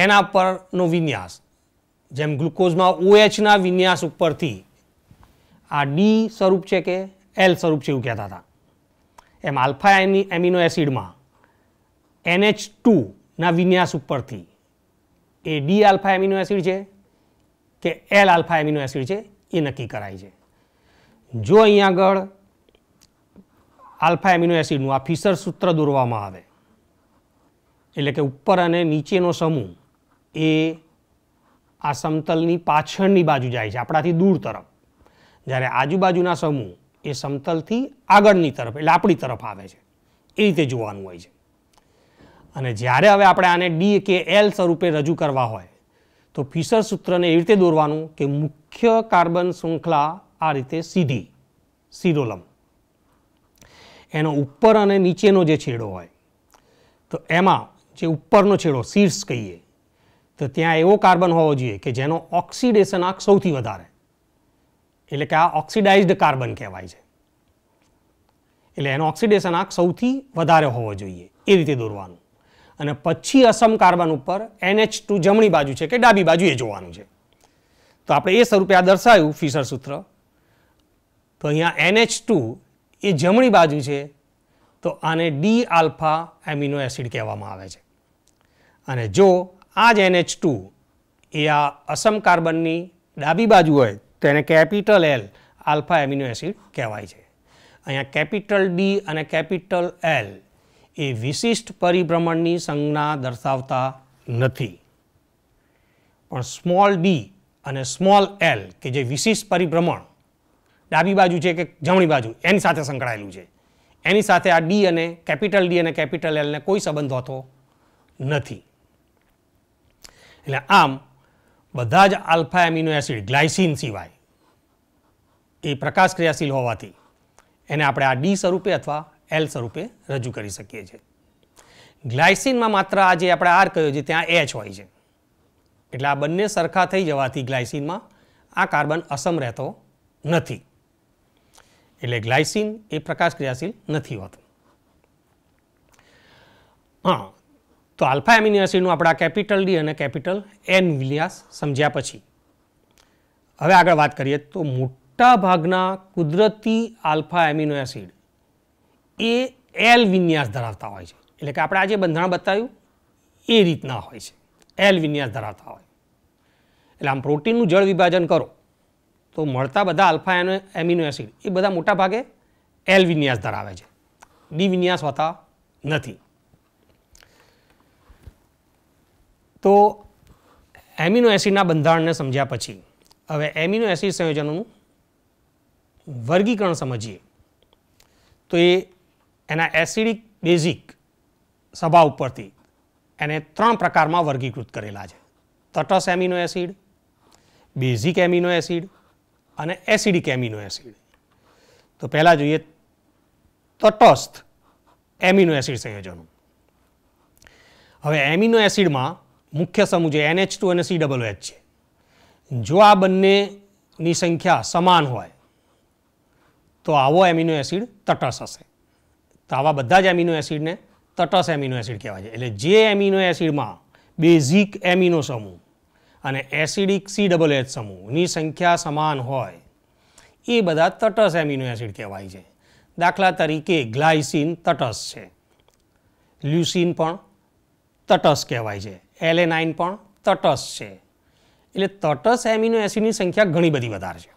એના પરનો વિન્યાસ જેમ ગ્લુકોઝમાં ઓએચના વિન્યાસ ઉપરથી આ ડી સ્વરૂપ છે કે એલ સ્વરૂપ છે એવું કહેતા હતા એમ આલ્ફા એમી એમિનો એસિડમાં એનએચ ટુના વિન્યાસ ઉપરથી એ ડી આલ્ફા એમિનો એસિડ છે કે એલ આલ્ફા એમિનો એસિડ છે એ નક્કી કરાય છે જો અહીંયા આગળ આલ્ફા એમિનો એસિડનું આ ફિશર સૂત્ર દોરવામાં આવે એટલે કે ઉપર અને નીચેનો સમૂહ એ આ સમતલની પાછળની બાજુ જાય છે આપણાથી દૂર તરફ જ્યારે આજુબાજુના સમૂહ એ સમતલથી આગળની તરફ એટલે આપણી તરફ આવે છે એ રીતે જોવાનું હોય છે અને જ્યારે હવે આપણે આને ડી કે એલ સ્વરૂપે રજૂ કરવા હોય તો ફિશર સૂત્રને એવી રીતે દોરવાનું કે મુખ્ય કાર્બન શૃંખલા આ રીતે સીધી સિરોલમ એનો ઉપર અને નીચેનો જે છેડો હોય તો એમાં જે ઉપરનો છેડો શીર્ષ કહીએ તો ત્યાં એવો કાર્બન હોવો જોઈએ કે જેનો ઓક્સિડેશન આંક સૌથી વધારે એટલે કે આ ઓક્સિડાઇઝડ કાર્બન કહેવાય છે એટલે એનો ઓક્સિડેશન આંક સૌથી વધારે હોવો જોઈએ એ રીતે દોરવાનું અને પછી અસમ કાર્બન ઉપર એનએચ ટુ જમણી બાજુ છે કે ડાબી બાજુ એ જોવાનું છે તો આપણે એ સ્વરૂપે આ દર્શાવ્યું ફિશર સૂત્ર તો અહીંયા એનએચ ટુ એ જમણી બાજુ છે તો આને ડી આલ્ફા એમિનો એસિડ કહેવામાં આવે છે અને જો આ જ એનએચ ટુ એ આ અસમ કાર્બનની ડાબી બાજુ હોય તો એને capital L alpha amino acid કહેવાય છે અહીંયા કેપિટલ ડી અને કેપિટલ એલ એ વિશિષ્ટ પરિભ્રમણની સંજ્ઞા દર્શાવતા નથી પણ સ્મોલ ડી અને સ્મોલ એલ કે જે વિશિષ્ટ પરિભ્રમણ ડાબી બાજુ છે કે જમણી બાજુ એની સાથે સંકળાયેલું છે એની સાથે આ ડી અને કેપિટલ ડી અને કેપિટલ એલને કોઈ સંબંધ હોતો નથી એટલે આમ બધા જ આલ્ફા એમિનો એસિડ ગ્લાયસિન સિવાય એ પ્રકાશ ક્રિયાશીલ હોવાથી એને આપણે આ ડી સ્વરૂપે અથવા એલ સ્વરૂપે રજૂ કરી શકીએ છીએ ગ્લાયસિનમાં માત્ર આ જે આપણે આર કહ્યું છે ત્યાં એચ હોય છે એટલે આ બંને સરખા થઈ જવાથી ગ્લાયસિનમાં આ કાર્બન અસમ રહેતો નથી એટલે ગ્લાયસિન એ પ્રકાશ ક્રિયાશીલ નથી હોતું હા તો આલ્ફા એમિનો આપણા કેપિટલ ડી અને કેપિટલ એન વિલિયાસ સમજ્યા પછી હવે આગળ વાત કરીએ તો મોટા ભાગના કુદરતી આલ્ફા એમિનો એસિડ એ એલ વિન્યાસ ધરાવતા હોય છે એટલે કે આપણે આજે બંધારણ બતાવ્યું એ રીતના હોય છે એલ વિન્યાસ ધરાવતા હોય એટલે આમ પ્રોટીનનું જળ વિભાજન કરો તો મળતા બધા આલ્ફા એમિનો એસિડ એ બધા મોટા ભાગે એલ વિન્યાસ ધરાવે છે ડી વિન્યાસ હોતા નથી તો એમિનો એસિડના બંધારણને સમજ્યા પછી હવે એમિનો એસિડ સંયોજનોનું વર્ગીકરણ સમજીએ તો એ એના એસિડિક બેઝિક સભા ઉપરથી એને ત્રણ પ્રકારમાં વર્ગીકૃત કરેલા છે તટસ amino acid basic amino acid અને એસિડિક એમિનો એસિડ તો પહેલાં જોઈએ તટસ્થ એમિનો એસિડ સંયોજનો હવે એમિનો એસિડમાં મુખ્ય સમૂહ છે એનએચ ટુ અને સી ડબલ એચ છે જો આ બંનેની સંખ્યા સમાન હોય તો આવો એમિનો એસિડ તટસ્થ હશે તો આવા બધા જ એમિનો એસિડને તટસ્થ એમિનો એસિડ કહેવાય છે એટલે જે એમિનો એસિડમાં બેઝિક એમિનો સમૂહ અને એસિડિક સી ડબલ એચ સમૂહની સંખ્યા સમાન હોય એ બધા તટસ એમિનો એસિડ કહેવાય છે દાખલા તરીકે ગ્લાયસિન તટસ છે લ્યુસિન પણ તટસ કહેવાય છે એલેનાઇન પણ તટસ છે એટલે તટસ એમિનો એસિડની સંખ્યા ઘણી બધી વધારે છે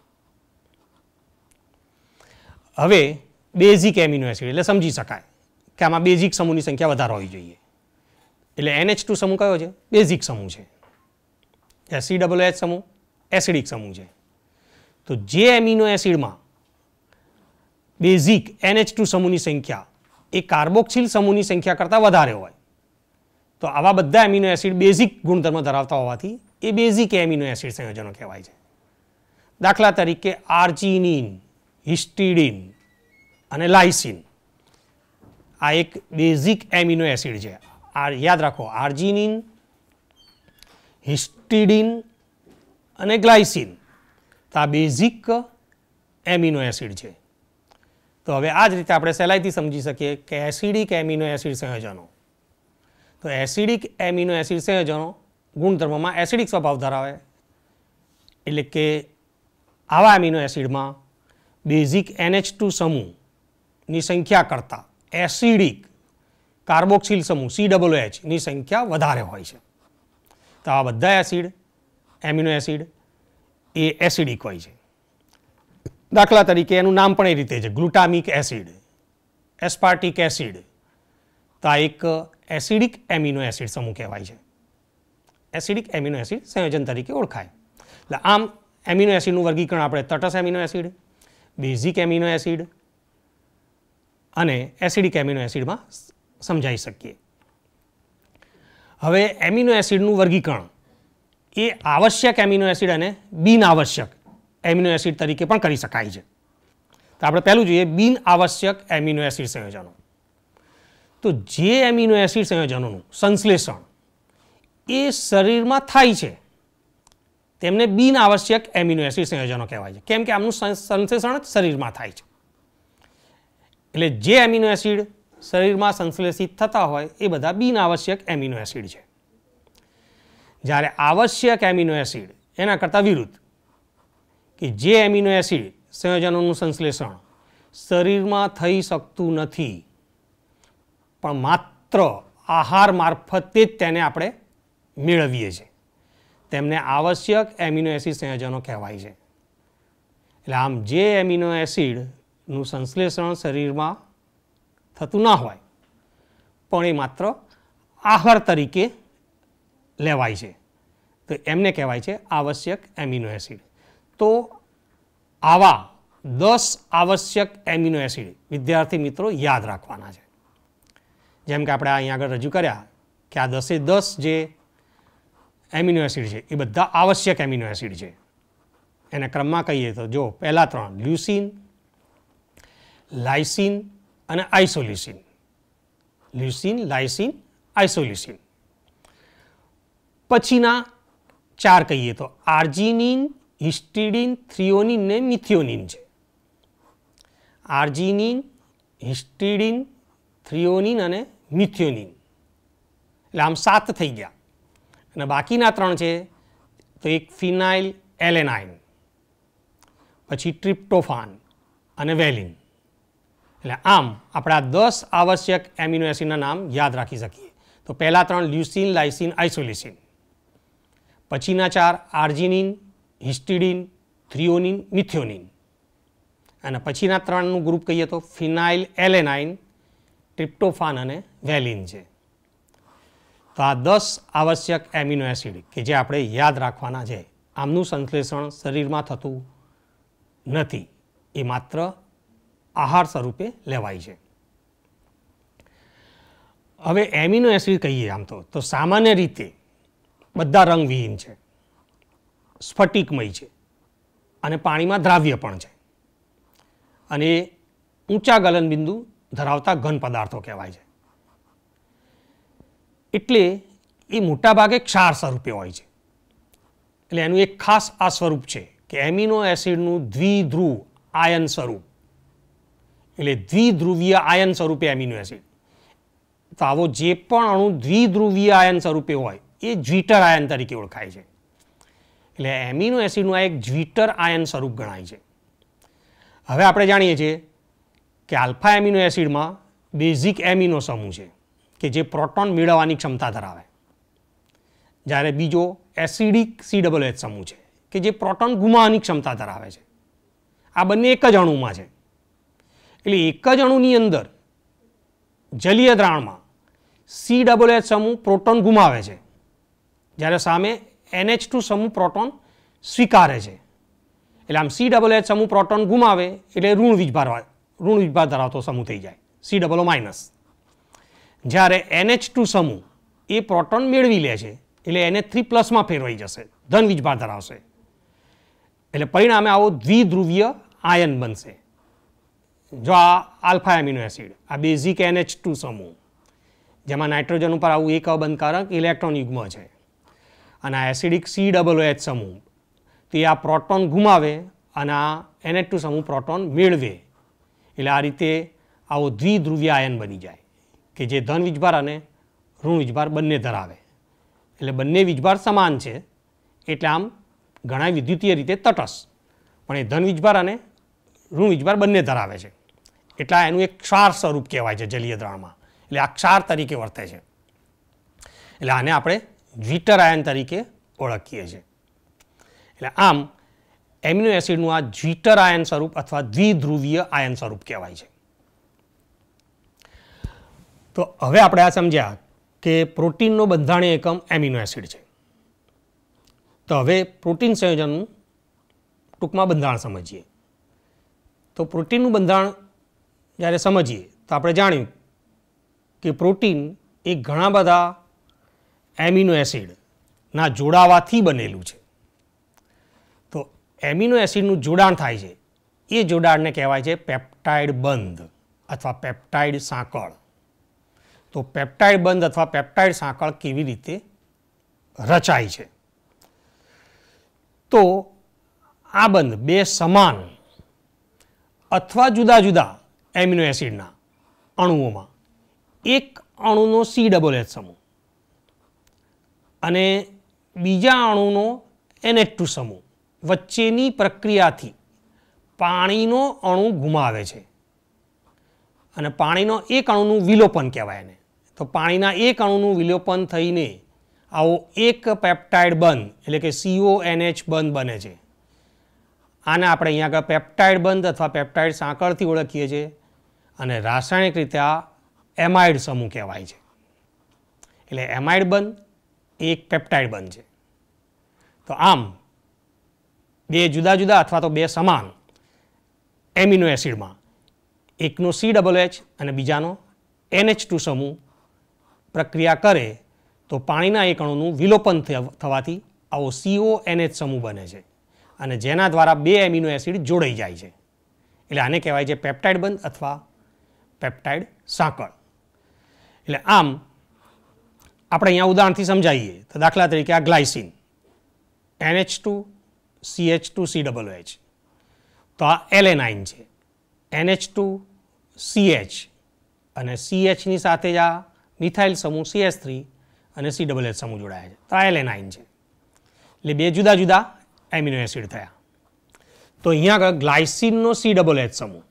હવે બેઝિક એમિનો એસિડ એટલે સમજી શકાય કે આમાં બેઝિક સમૂહની સંખ્યા વધારે હોવી જોઈએ એટલે એનએચ ટુ સમૂહ કયો છે બેઝિક સમૂહ છે એસી ડબલ એચ સમૂહ એસિડિક સમૂહ છે તો જે એમિનો એસિડમાં બેઝિક એનએચ ટુ સમૂહની સંખ્યા એ કાર્બોક્સિલ સમૂહની સંખ્યા કરતાં વધારે હોય તો આવા બધા એમિનો એસિડ બેઝિક ગુણધર્મ ધરાવતા હોવાથી એ બેઝિક એમિનો એસિડ સંયોજનો કહેવાય છે દાખલા તરીકે આર્જિનિન હિસ્ટિડિન અને લાઇસિન આ એક બેઝિક એમિનો એસિડ છે આ યાદ રાખો આર્જિનિન હિસ્ટિડીન અને ગ્લાયસિન તો આ બેઝિક એમિનો એસિડ છે તો હવે આ જ રીતે આપણે સહેલાઈથી સમજી શકીએ કે એસિડિક એમિનો એસિડ સંયોજનો તો એસિડિક એમિનો એસિડ સંયોજનો ગુણધર્મમાં એસિડિક સ્વભાવ ધરાવે એટલે કે આવા એમિનો એસિડમાં બેઝિક એનએચ ટુ સમૂહની સંખ્યા કરતાં એસિડિક કાર્બોક્સિલ સમૂહ સી ડબલ એચની સંખ્યા વધારે હોય છે તો આ બધા એસિડ એમિનો એસિડ એ એસિડિક હોય છે દાખલા તરીકે એનું નામ પણ એ રીતે છે ગ્લુટામિક એસિડ એસ્પાર્ટિક એસિડ તો આ એક એસિડિક એમિનો એસિડ સમૂહ કહેવાય છે એસિડિક એમિનો એસિડ સંયોજન તરીકે ઓળખાય એટલે આમ એમિનો એસિડનું વર્ગીકરણ આપણે તટસ amino acid basic amino acid અને એસિડિક એમિનો એસિડમાં સમજાવી શકીએ હવે એમિનો એસિડનું વર્ગીકરણ એ આવશ્યક એમિનો એસિડ અને બિનઆવશ્યક એમિનો એસિડ તરીકે પણ કરી શકાય છે તો આપણે પહેલું જોઈએ બિનઆવશ્યક એમિનો એસિડ સંયોજનો તો જે એમિનો એસિડ સંયોજનોનું સંશ્લેષણ એ શરીરમાં થાય છે તેમને બિનઆવશ્યક એમિનો એસિડ સંયોજનો કહેવાય છે કેમ કે આમનું સંશ્લેષણ જ શરીરમાં થાય છે એટલે જે એમિનો એસિડ શરીરમાં સંશ્લેષિત થતા હોય એ બધા બિનઆવશ્યક એમિનો એસિડ છે જ્યારે આવશ્યક એમિનો એસિડ એના કરતાં વિરુદ્ધ કે જે એમિનો એસિડ સંયોજનોનું સંશ્લેષણ શરીરમાં થઈ શકતું નથી પણ માત્ર આહાર મારફતે જ તેને આપણે મેળવીએ છીએ તેમને આવશ્યક એમિનો એસિડ સંયોજનો કહેવાય છે એટલે આમ જે એમિનો એસિડનું સંશ્લેષણ શરીરમાં થતું ના હોય પણ એ માત્ર આહાર તરીકે લેવાય છે તો એમને કહેવાય છે આવશ્યક એમિનો એસિડ તો આવા દસ આવશ્યક એમિનો એસિડ વિદ્યાર્થી મિત્રો યાદ રાખવાના છે જેમ કે આપણે અહીંયા આગળ રજૂ કર્યા કે આ દસે દસ જે એમિનો એસિડ છે એ બધા આવશ્યક એમિનો એસિડ છે એને ક્રમમાં કહીએ તો જો પહેલાં ત્રણ લ્યુસિન લાઇસિન અને આઇસોલિસિન લ્યુસિન લાઇસિન આઇસોલિસિન પછીના ચાર કહીએ તો આર્જિનિન હિસ્ટિડિન થ્રિઓનિન ને મિથિયોનિન છે આર્જિનિન હિસ્ટિડિન થ્રિઓનિન અને મિથિયોનિન એટલે આમ સાત થઈ ગયા અને બાકીના ત્રણ છે તો એક ફિનાઇલ એલેનાઇન પછી ટ્રિપ્ટોફાન અને વેલિન એટલે આમ આપણે આ દસ આવશ્યક એમિનો એસિડના નામ યાદ રાખી શકીએ તો પહેલાં ત્રણ લ્યુસિન લાઇસિન આઇસોલિસિન પછીના ચાર આર્જિનિન હિસ્ટિડિન થ્રિઓનિન મિથ્યોનિન અને પછીના ત્રણનું ગ્રુપ કહીએ તો ફિનાઇલ એલેનાઇન ટ્રિપ્ટોફાન અને વેલિન છે તો આ દસ આવશ્યક એમિનો એસિડ કે જે આપણે યાદ રાખવાના છે આમનું સંશ્લેષણ શરીરમાં થતું નથી એ માત્ર આહાર સ્વરૂપે લેવાય છે હવે એમિનો એસિડ કહીએ આમ તો તો સામાન્ય રીતે બધા રંગવિહીન છે સ્ફટિકમય છે અને પાણીમાં દ્રાવ્ય પણ છે અને ઊંચા ગલનબિંદુ ધરાવતા ઘન પદાર્થો કહેવાય છે એટલે એ મોટાભાગે ક્ષાર સ્વરૂપે હોય છે એટલે એનું એક ખાસ આ સ્વરૂપ છે કે એમિનો એસિડનું દ્વિધ્રુવ આયન સ્વરૂપ એટલે દ્વિધ્રુવીય આયન સ્વરૂપે એમિનો એસિડ તો આવો જે પણ અણુ દ્વિધ્રુવીય આયન સ્વરૂપે હોય એ જ્વિટર આયન તરીકે ઓળખાય છે એટલે એમિનો એસિડનું આ એક જ્વિટર આયન સ્વરૂપ ગણાય છે હવે આપણે જાણીએ છીએ કે આલ્ફા એમિનો એસિડમાં બેઝિક એમિનો સમૂહ છે કે જે પ્રોટોન મેળવવાની ક્ષમતા ધરાવે જ્યારે બીજો એસિડિક સી ડબલ એચ સમૂહ છે કે જે પ્રોટોન ગુમાવાની ક્ષમતા ધરાવે છે આ બંને એક જ અણુમાં છે એટલે એક જ અણુની અંદર જલીય દ્રાણમાં સી ડબલ એચ સમૂહ પ્રોટોન ગુમાવે છે જ્યારે સામે એનએચ ટુ સમૂહ પ્રોટોન સ્વીકારે છે એટલે આમ સી ડબલ એચ સમૂહ પ્રોટોન ગુમાવે એટલે ઋણ વિજભાર ઋણ વિજભાર ધરાવતો સમૂહ થઈ જાય સી ડબલ માઇનસ જ્યારે એનએચ ટુ સમૂહ એ પ્રોટોન મેળવી લે છે એટલે એને થ્રી પ્લસમાં ફેરવાઈ જશે ધન વીજભાર ધરાવશે એટલે પરિણામે આવો દ્વિધ્રુવીય આયન બનશે જો આ આલ્ફા એમિનો એસિડ આ બેઝિક એનએચ ટુ સમૂહ જેમાં નાઇટ્રોજન ઉપર આવું એક અબંધકારક ઇલેક્ટ્રોન યુગ્મ છે અને આ એસિડિક સી ડબલ એચ સમૂહ તે આ પ્રોટોન ગુમાવે અને આ એનએચ ટુ સમૂહ પ્રોટોન મેળવે એટલે આ રીતે આવો દ્વિધ્રુવ્ય આયન બની જાય કે જે ધન વીજભાર અને ઋણ વીજભાર બંને ધરાવે એટલે બંને વીજભાર સમાન છે એટલે આમ ઘણા વિદ્યુતીય રીતે તટસ્થ પણ એ ધન વીજભાર અને ઋણ વીજભાર બંને ધરાવે છે એટલા એનું એક ક્ષાર સ્વરૂપ કહેવાય છે જલીય દ્રાણમાં એટલે આ ક્ષાર તરીકે વર્તે છે એટલે આને આપણે વિટર આયન તરીકે ઓળખીએ છીએ એટલે આમ એમિનો એસિડનું આ જ્વિટર આયન સ્વરૂપ અથવા દ્વિધ્રુવીય આયન સ્વરૂપ કહેવાય છે તો હવે આપણે આ સમજ્યા કે પ્રોટીનનો બંધારણીય એકમ એમિનો એસિડ છે તો હવે પ્રોટીન સંયોજનનું ટૂંકમાં બંધારણ સમજીએ તો પ્રોટીનનું બંધારણ જ્યારે સમજીએ તો આપણે જાણ્યું કે પ્રોટીન એ ઘણા બધા એમિનો એસિડના જોડાવાથી બનેલું છે તો એમિનો એસિડનું જોડાણ થાય છે એ જોડાણને કહેવાય છે પેપ્ટાઇડ બંધ અથવા પેપ્ટાઇડ સાંકળ તો પેપ્ટાઇડ બંધ અથવા પેપ્ટાઇડ સાંકળ કેવી રીતે રચાય છે તો આ બંધ બે સમાન અથવા જુદા જુદા એમિનો એસિડના અણુઓમાં એક અણુનો સી ડબલ એચ સમૂહ અને બીજા અણુનો એનએચ ટુ સમૂહ વચ્ચેની પ્રક્રિયાથી પાણીનો અણુ ગુમાવે છે અને પાણીનો એક અણુનું વિલોપન કહેવાય એને તો પાણીના એક અણુનું વિલોપન થઈને આવો એક પેપ્ટાઇડ બંધ એટલે કે સીઓ એનએચ બંધ બને છે આને આપણે અહીંયા આગળ પેપ્ટાઇડ બંધ અથવા પેપ્ટાઇડ સાંકળથી ઓળખીએ છીએ અને રાસાયણિક રીતે આ એમાઇડ સમૂહ કહેવાય છે એટલે એમાઇડ બંધ એક પેપ્ટાઇડ બંધ છે તો આમ બે જુદા જુદા અથવા તો બે સમાન એમિનો એસિડમાં એકનો સી ડબલ એચ અને બીજાનો એનએચ ટુ સમૂહ પ્રક્રિયા કરે તો પાણીના એકણોનું વિલોપન થવાથી આવો સીઓ એનએચ સમૂહ બને છે અને જેના દ્વારા બે એમિનો એસિડ જોડાઈ જાય છે એટલે આને કહેવાય છે પેપ્ટાઇડ બંધ અથવા પેપ્ટાઇડ સાંકળ એટલે આમ આપણે અહીંયા ઉદાહરણથી સમજાવીએ તો દાખલા તરીકે આ glycine NH two CH two C double H તો આ એલેનાઇન છે એનએચ ટુ સીએચ અને સીએચની સાથે જ આ મિથાઇલ સમૂહ સીએચ થ્રી અને સી ડબલ એચ સમૂહ જોડાયા છે તો આ એલેનાઇન છે એટલે બે જુદા જુદા એમિનો એસિડ થયા તો અહીંયા આગળ ગ્લાયસિનનો સી ડબલ એચ સમૂહ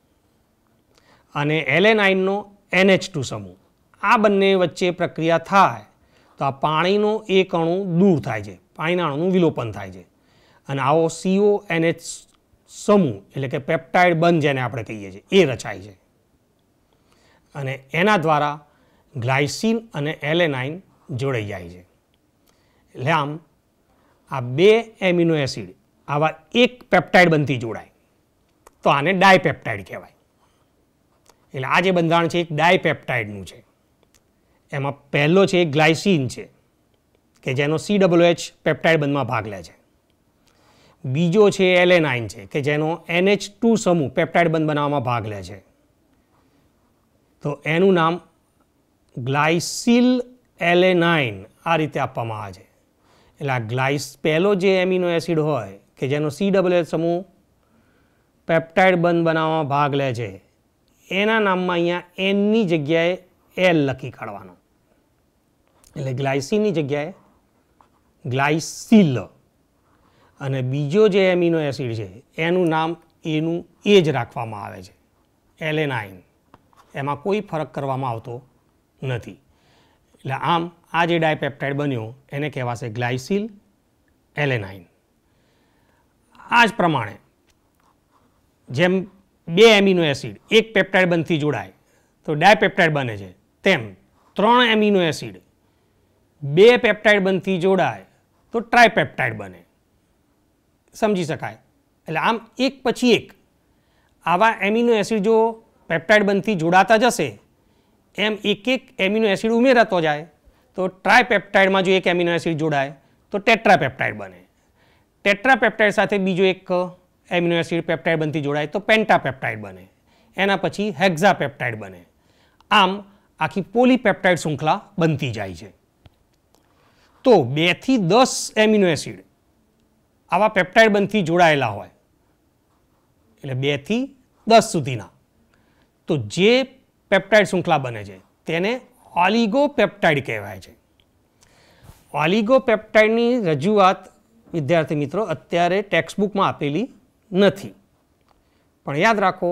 અને એલેનાઇનનો એનએચ ટુ સમૂહ આ બંને વચ્ચે પ્રક્રિયા થાય તો આ પાણીનો એક અણુ દૂર થાય છે પાણીના અણુનું વિલોપન થાય છે અને આવો સીઓ એનએચ સમૂહ એટલે કે પેપ્ટાઇડ બંધ જેને આપણે કહીએ છીએ એ રચાય છે અને એના દ્વારા ગ્લાયસિન અને એલેનાઇન જોડાઈ જાય છે એટલે આમ આ બે એમિનો એસિડ આવા એક પેપ્ટાઇડ બનતી જોડાય તો આને ડાયપેપ્ટાઇડ કહેવાય એટલે આ જે બંધારણ છે એક ડાયપેપ્ટાઇડનું છે એમાં પહેલો છે ગ્લાયસીન છે કે જેનો સી ડબલ એચ પેપ્ટાઇડ બંધમાં ભાગ લે છે બીજો છે એલેનાઇન છે કે જેનો એનએચ ટુ સમૂહ પેપ્ટાઇડ બંધ બનાવવામાં ભાગ લે છે તો એનું નામ ગ્લાયસિલ એલેનાઇન આ રીતે આપવામાં આવે છે એટલે આ ગ્લાઇસ પહેલો જે એમિનો એસિડ હોય કે જેનો સી ડબલ એચ સમૂહ પેપ્ટાઇડ બંધ બનાવવામાં ભાગ લે છે એના નામમાં અહીંયા એનની જગ્યાએ એલ લખી કાઢવાનો એટલે ગ્લાયસીની જગ્યાએ ગ્લાયસીલ અને બીજો જે એમિનો એસિડ છે એનું નામ એનું એ જ રાખવામાં આવે છે એલેનાઇન એમાં કોઈ ફરક કરવામાં આવતો નથી એટલે આમ આ જે ડાયપેપ્ટાઇડ બન્યો એને કહેવાશે ગ્લાયસિલ એલેનાઇન આ જ પ્રમાણે જેમ બે એમિનો એસિડ એક પેપ્ટાઇડ બંધથી જોડાય તો ડાયપેપ્ટાઇડ બને છે તેમ ત્રણ એમિનો એસિડ બે પેપ્ટાઇડ બંધથી જોડાય તો ટ્રાયપેપ્ટાઇડ બને સમજી શકાય એટલે આમ એક પછી એક આવા એમિનો એસિડ જો પેપ્ટાઇડ બંધથી જોડાતા જશે એમ એક એક એમિનો એસિડ ઉમેરાતો જાય તો ટ્રાયપેપ્ટાઇડમાં જો એક એમિનો એસિડ જોડાય તો ટેટ્રાપેપ્ટાઇડ બને ટેટ્રાપેપ્ટાઇડ સાથે બીજો એક એમિનો એસિડ પેપ્ટાઇડ બનતી જોડાય તો પેન્ટાપેપ્ટાઇડ બને એના પછી હેક્ઝાપેપ્ટાઇડ બને આમ આખી પોલીપેપ્ટાઇડ શૃંખલા બનતી જાય છે તો બેથી દસ એમિનો એસિડ આવા પેપ્ટાઇડ બનથી જોડાયેલા હોય એટલે બેથી દસ સુધીના તો જે પેપ્ટાઇડ શૃંખલા બને છે તેને ઓલિગોપેપ્ટાઇડ કહેવાય છે ઓલિગોપેપ્ટાઇડની રજૂઆત વિદ્યાર્થી મિત્રો અત્યારે ટેક્સ્ટબુકમાં આપેલી નથી પણ યાદ રાખો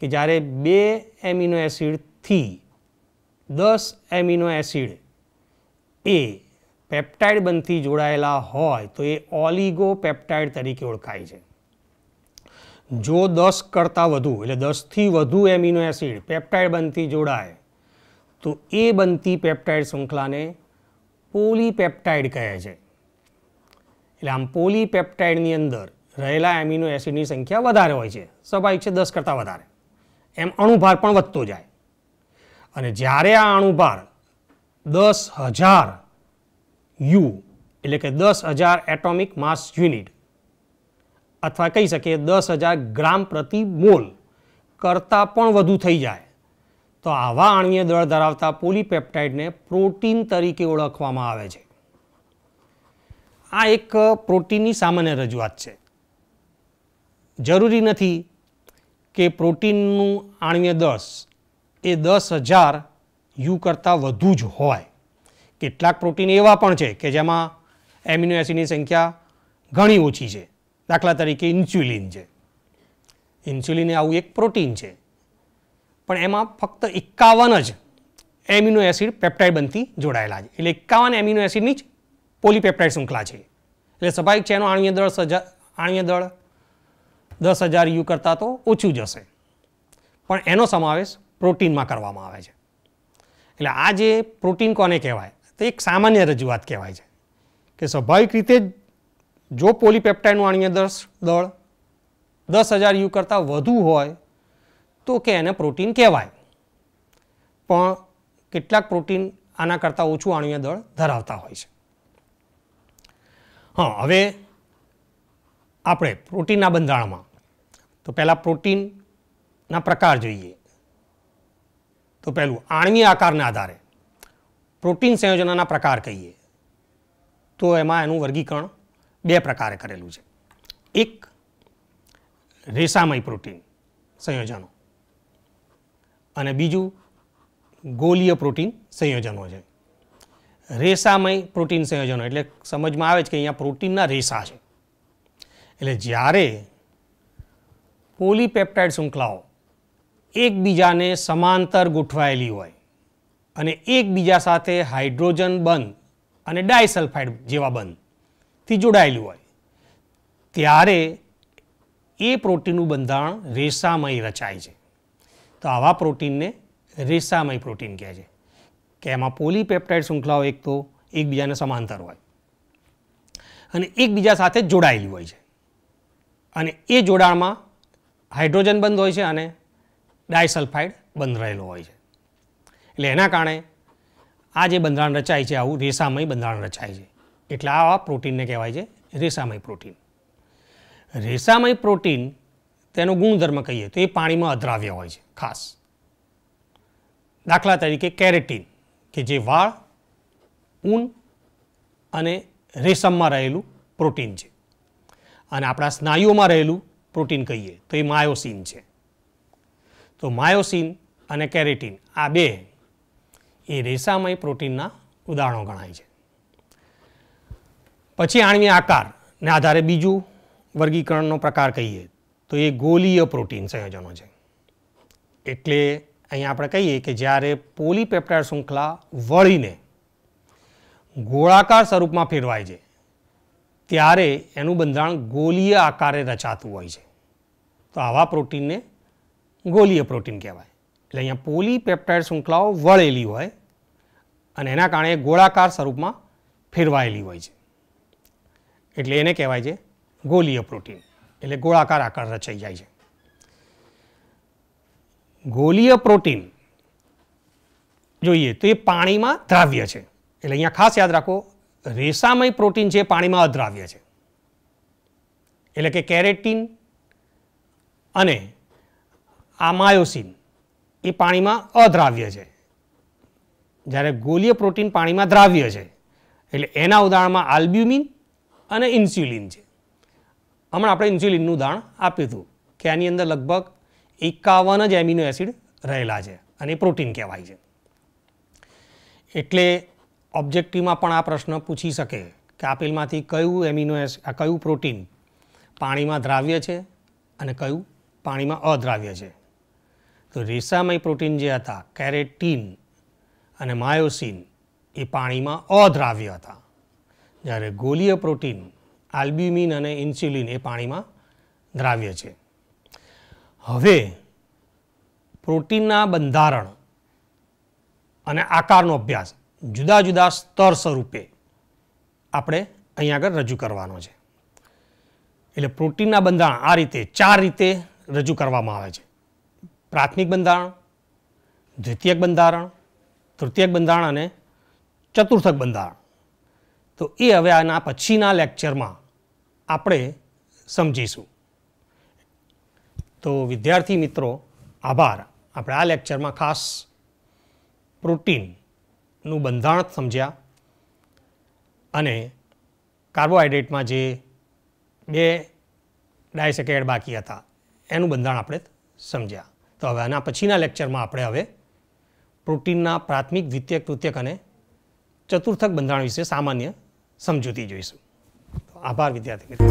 કે જ્યારે બે એમિનો એસિડથી દસ એમિનો એસિડ એ પેપ્ટાઇડ બનથી જોડાયેલા હોય તો એ ઓલિગો પેપ્ટાઇડ તરીકે ઓળખાય છે જો દસ કરતાં વધુ એટલે દસથી વધુ એમિનો એસિડ પેપ્ટાઇડ બનથી જોડાય તો એ બનતી પેપ્ટાઇડ શૃંખલાને પોલીપેપ્ટાઇડ કહે છે એટલે આમ પોલીપેપ્ટાઇડની અંદર રહેલા એમિનો એસિડની સંખ્યા વધારે હોય છે સ્વાભાવિક છે દસ કરતાં વધારે એમ અણુભાર પણ વધતો જાય અને જ્યારે આ અણુભાર દસ હજાર યુ એટલે કે દસ હજાર એટોમિક માસ યુનિટ અથવા કહી શકીએ દસ હજાર ગ્રામ પ્રતિ મોલ કરતાં પણ વધુ થઈ જાય તો આવા આણ્વીય દળ ધરાવતા પોલીપેપ્ટાઇડને પ્રોટીન તરીકે ઓળખવામાં આવે છે આ એક પ્રોટીનની સામાન્ય રજૂઆત છે જરૂરી નથી કે પ્રોટીનનું આણ્વીય દસ એ દસ હજાર યુ કરતાં વધુ જ હોય કેટલાક પ્રોટીન એવા પણ છે કે જેમાં એમિનો એસિડની સંખ્યા ઘણી ઓછી છે દાખલા તરીકે ઇન્સ્યુલિન છે ઇન્સ્યુલિન એ આવું એક પ્રોટીન છે પણ એમાં ફક્ત એકાવન જ એમિનો એસિડ પેપ્ટાઇડ બનતી જોડાયેલા છે એટલે એકાવન એમિનો એસિડની જ પોલીપેપ્ટાઇડ શૃંખલા છે એટલે સ્વાભાવિક છે એનો આણ્વીય દળ સજા આણ્વીય દળ દસ હજાર યુ કરતાં તો ઓછું જશે પણ એનો સમાવેશ પ્રોટીનમાં કરવામાં આવે છે એટલે આ જે પ્રોટીન કોને કહેવાય તે એક સામાન્ય રજૂઆત કહેવાય છે કે સ્વાભાવિક રીતે જો પોલીપેપ્ટાઇડનું અણ્ય દસ દળ દસ હજાર યુ કરતાં વધુ હોય તો કે એને પ્રોટીન કહેવાય પણ કેટલાક પ્રોટીન આના કરતાં ઓછું અણ્ય દળ ધરાવતા હોય છે હા હવે આપણે પ્રોટીનના બંધારણમાં તો પહેલાં પ્રોટીનના પ્રકાર જોઈએ તો પહેલું આણવી આકારના આધારે પ્રોટીન સંયોજનોના પ્રકાર કહીએ તો એમાં એનું વર્ગીકરણ બે પ્રકારે કરેલું છે એક રેસામય પ્રોટીન સંયોજનો અને બીજું ગોલીય પ્રોટીન સંયોજનો છે રેસામય પ્રોટીન સંયોજનો એટલે સમજમાં આવે છે કે અહીંયા પ્રોટીનના રેસા છે એટલે જ્યારે પોલીપેપ્ટાઇડ શૃંખલાઓ એકબીજાને સમાંતર ગોઠવાયેલી હોય અને એકબીજા સાથે હાઇડ્રોજન બંધ અને ડાયસલ્ફાઇડ જેવા બંધથી જોડાયેલું હોય ત્યારે એ પ્રોટીનનું બંધારણ રેસામય રચાય છે તો આવા પ્રોટીનને રેસામય પ્રોટીન કહે છે કે એમાં પોલીપેપ્ટાઇડ શૃંખલાઓ એક તો એકબીજાને સમાંતર હોય અને એકબીજા સાથે જોડાયેલી હોય છે અને એ જોડાણમાં હાઇડ્રોજન બંધ હોય છે અને ડાયસલ્ફાઇડ બંધ રહેલો હોય છે એટલે એના કારણે આ જે બંધારણ રચાય છે આવું રેસામય બંધારણ રચાય છે એટલે આવા પ્રોટીનને કહેવાય છે રેસામય પ્રોટીન રેસામય પ્રોટીન તેનો ગુણધર્મ કહીએ તો એ પાણીમાં અદ્રાવ્ય હોય છે ખાસ દાખલા તરીકે કેરેટીન કે જે વાળ ઊન અને રેશમમાં રહેલું પ્રોટીન છે અને આપણા સ્નાયુઓમાં રહેલું પ્રોટીન કહીએ તો એ માયોસિન છે તો માયોસિન અને કેરેટીન આ બે એ રેસામય પ્રોટીનના ઉદાહરણો ગણાય છે પછી આણવી આકારને આધારે બીજું વર્ગીકરણનો પ્રકાર કહીએ તો એ ગોલીય પ્રોટીન સંયોજનો છે એટલે અહીંયા આપણે કહીએ કે જ્યારે પોલીપેપ્ટાઇડ શૃંખલા વળીને ગોળાકાર સ્વરૂપમાં ફેરવાય છે ત્યારે એનું બંધારણ ગોલીય આકારે રચાતું હોય છે તો આવા પ્રોટીનને ગોલીય પ્રોટીન કહેવાય એટલે અહીંયા પોલીપેપ્ટાઇડ શૃંખલાઓ વળેલી હોય અને એના કારણે ગોળાકાર સ્વરૂપમાં ફેરવાયેલી હોય છે એટલે એને કહેવાય છે ગોલીય પ્રોટીન એટલે ગોળાકાર આકાર રચાઈ જાય છે ગોલીય પ્રોટીન જોઈએ તો એ પાણીમાં દ્રાવ્ય છે એટલે અહીંયા ખાસ યાદ રાખો રેસામય પ્રોટીન છે પાણીમાં અદ્રાવ્ય છે એટલે કે કેરેટીન અને આ માયોસિન એ પાણીમાં અદ્રાવ્ય છે જ્યારે ગોલીય પ્રોટીન પાણીમાં દ્રાવ્ય છે એટલે એના ઉદાહરણમાં આલ્બ્યુમિન અને ઇન્સ્યુલિન છે હમણાં આપણે ઇન્સ્યુલિનનું ઉદાહરણ આપ્યું હતું કે આની અંદર લગભગ એકાવન જ એમિનો એસિડ રહેલા છે અને પ્રોટીન કહેવાય છે એટલે ઓબ્જેક્ટિવમાં પણ આ પ્રશ્ન પૂછી શકે કે આપેલમાંથી કયું એમિનો એસિડ કયું પ્રોટીન પાણીમાં દ્રાવ્ય છે અને કયું પાણીમાં અદ્રાવ્ય છે તો રેસામય પ્રોટીન જે હતા કેરેટીન અને માયોસિન એ પાણીમાં અદ્રાવ્ય હતા જ્યારે ગોલીય પ્રોટીન આલ્બ્યુમિન અને ઇન્સ્યુલિન એ પાણીમાં દ્રાવ્ય છે હવે પ્રોટીનના બંધારણ અને આકારનો અભ્યાસ જુદા જુદા સ્તર સ્વરૂપે આપણે અહીંયા આગળ રજૂ કરવાનો છે એટલે પ્રોટીનના બંધારણ આ રીતે ચાર રીતે રજૂ કરવામાં આવે છે પ્રાથમિક બંધારણ દ્વિતીયક બંધારણ તૃતીયક બંધારણ અને ચતુર્થક બંધારણ તો એ હવે આના પછીના લેક્ચરમાં આપણે સમજીશું તો વિદ્યાર્થી મિત્રો આભાર આપણે આ લેક્ચરમાં ખાસ પ્રોટીનનું બંધારણ સમજ્યા અને કાર્બોહાઈડ્રેટમાં જે બે ડાયસેકેડ બાકી હતા એનું બંધારણ આપણે સમજ્યા તો હવે આના પછીના લેક્ચરમાં આપણે હવે પ્રોટીનના પ્રાથમિક દ્વિતીય તૃતીયક અને ચતુર્થક બંધારણ વિશે સામાન્ય સમજૂતી જોઈશું આભાર વિદ્યાર્થી મિત્રો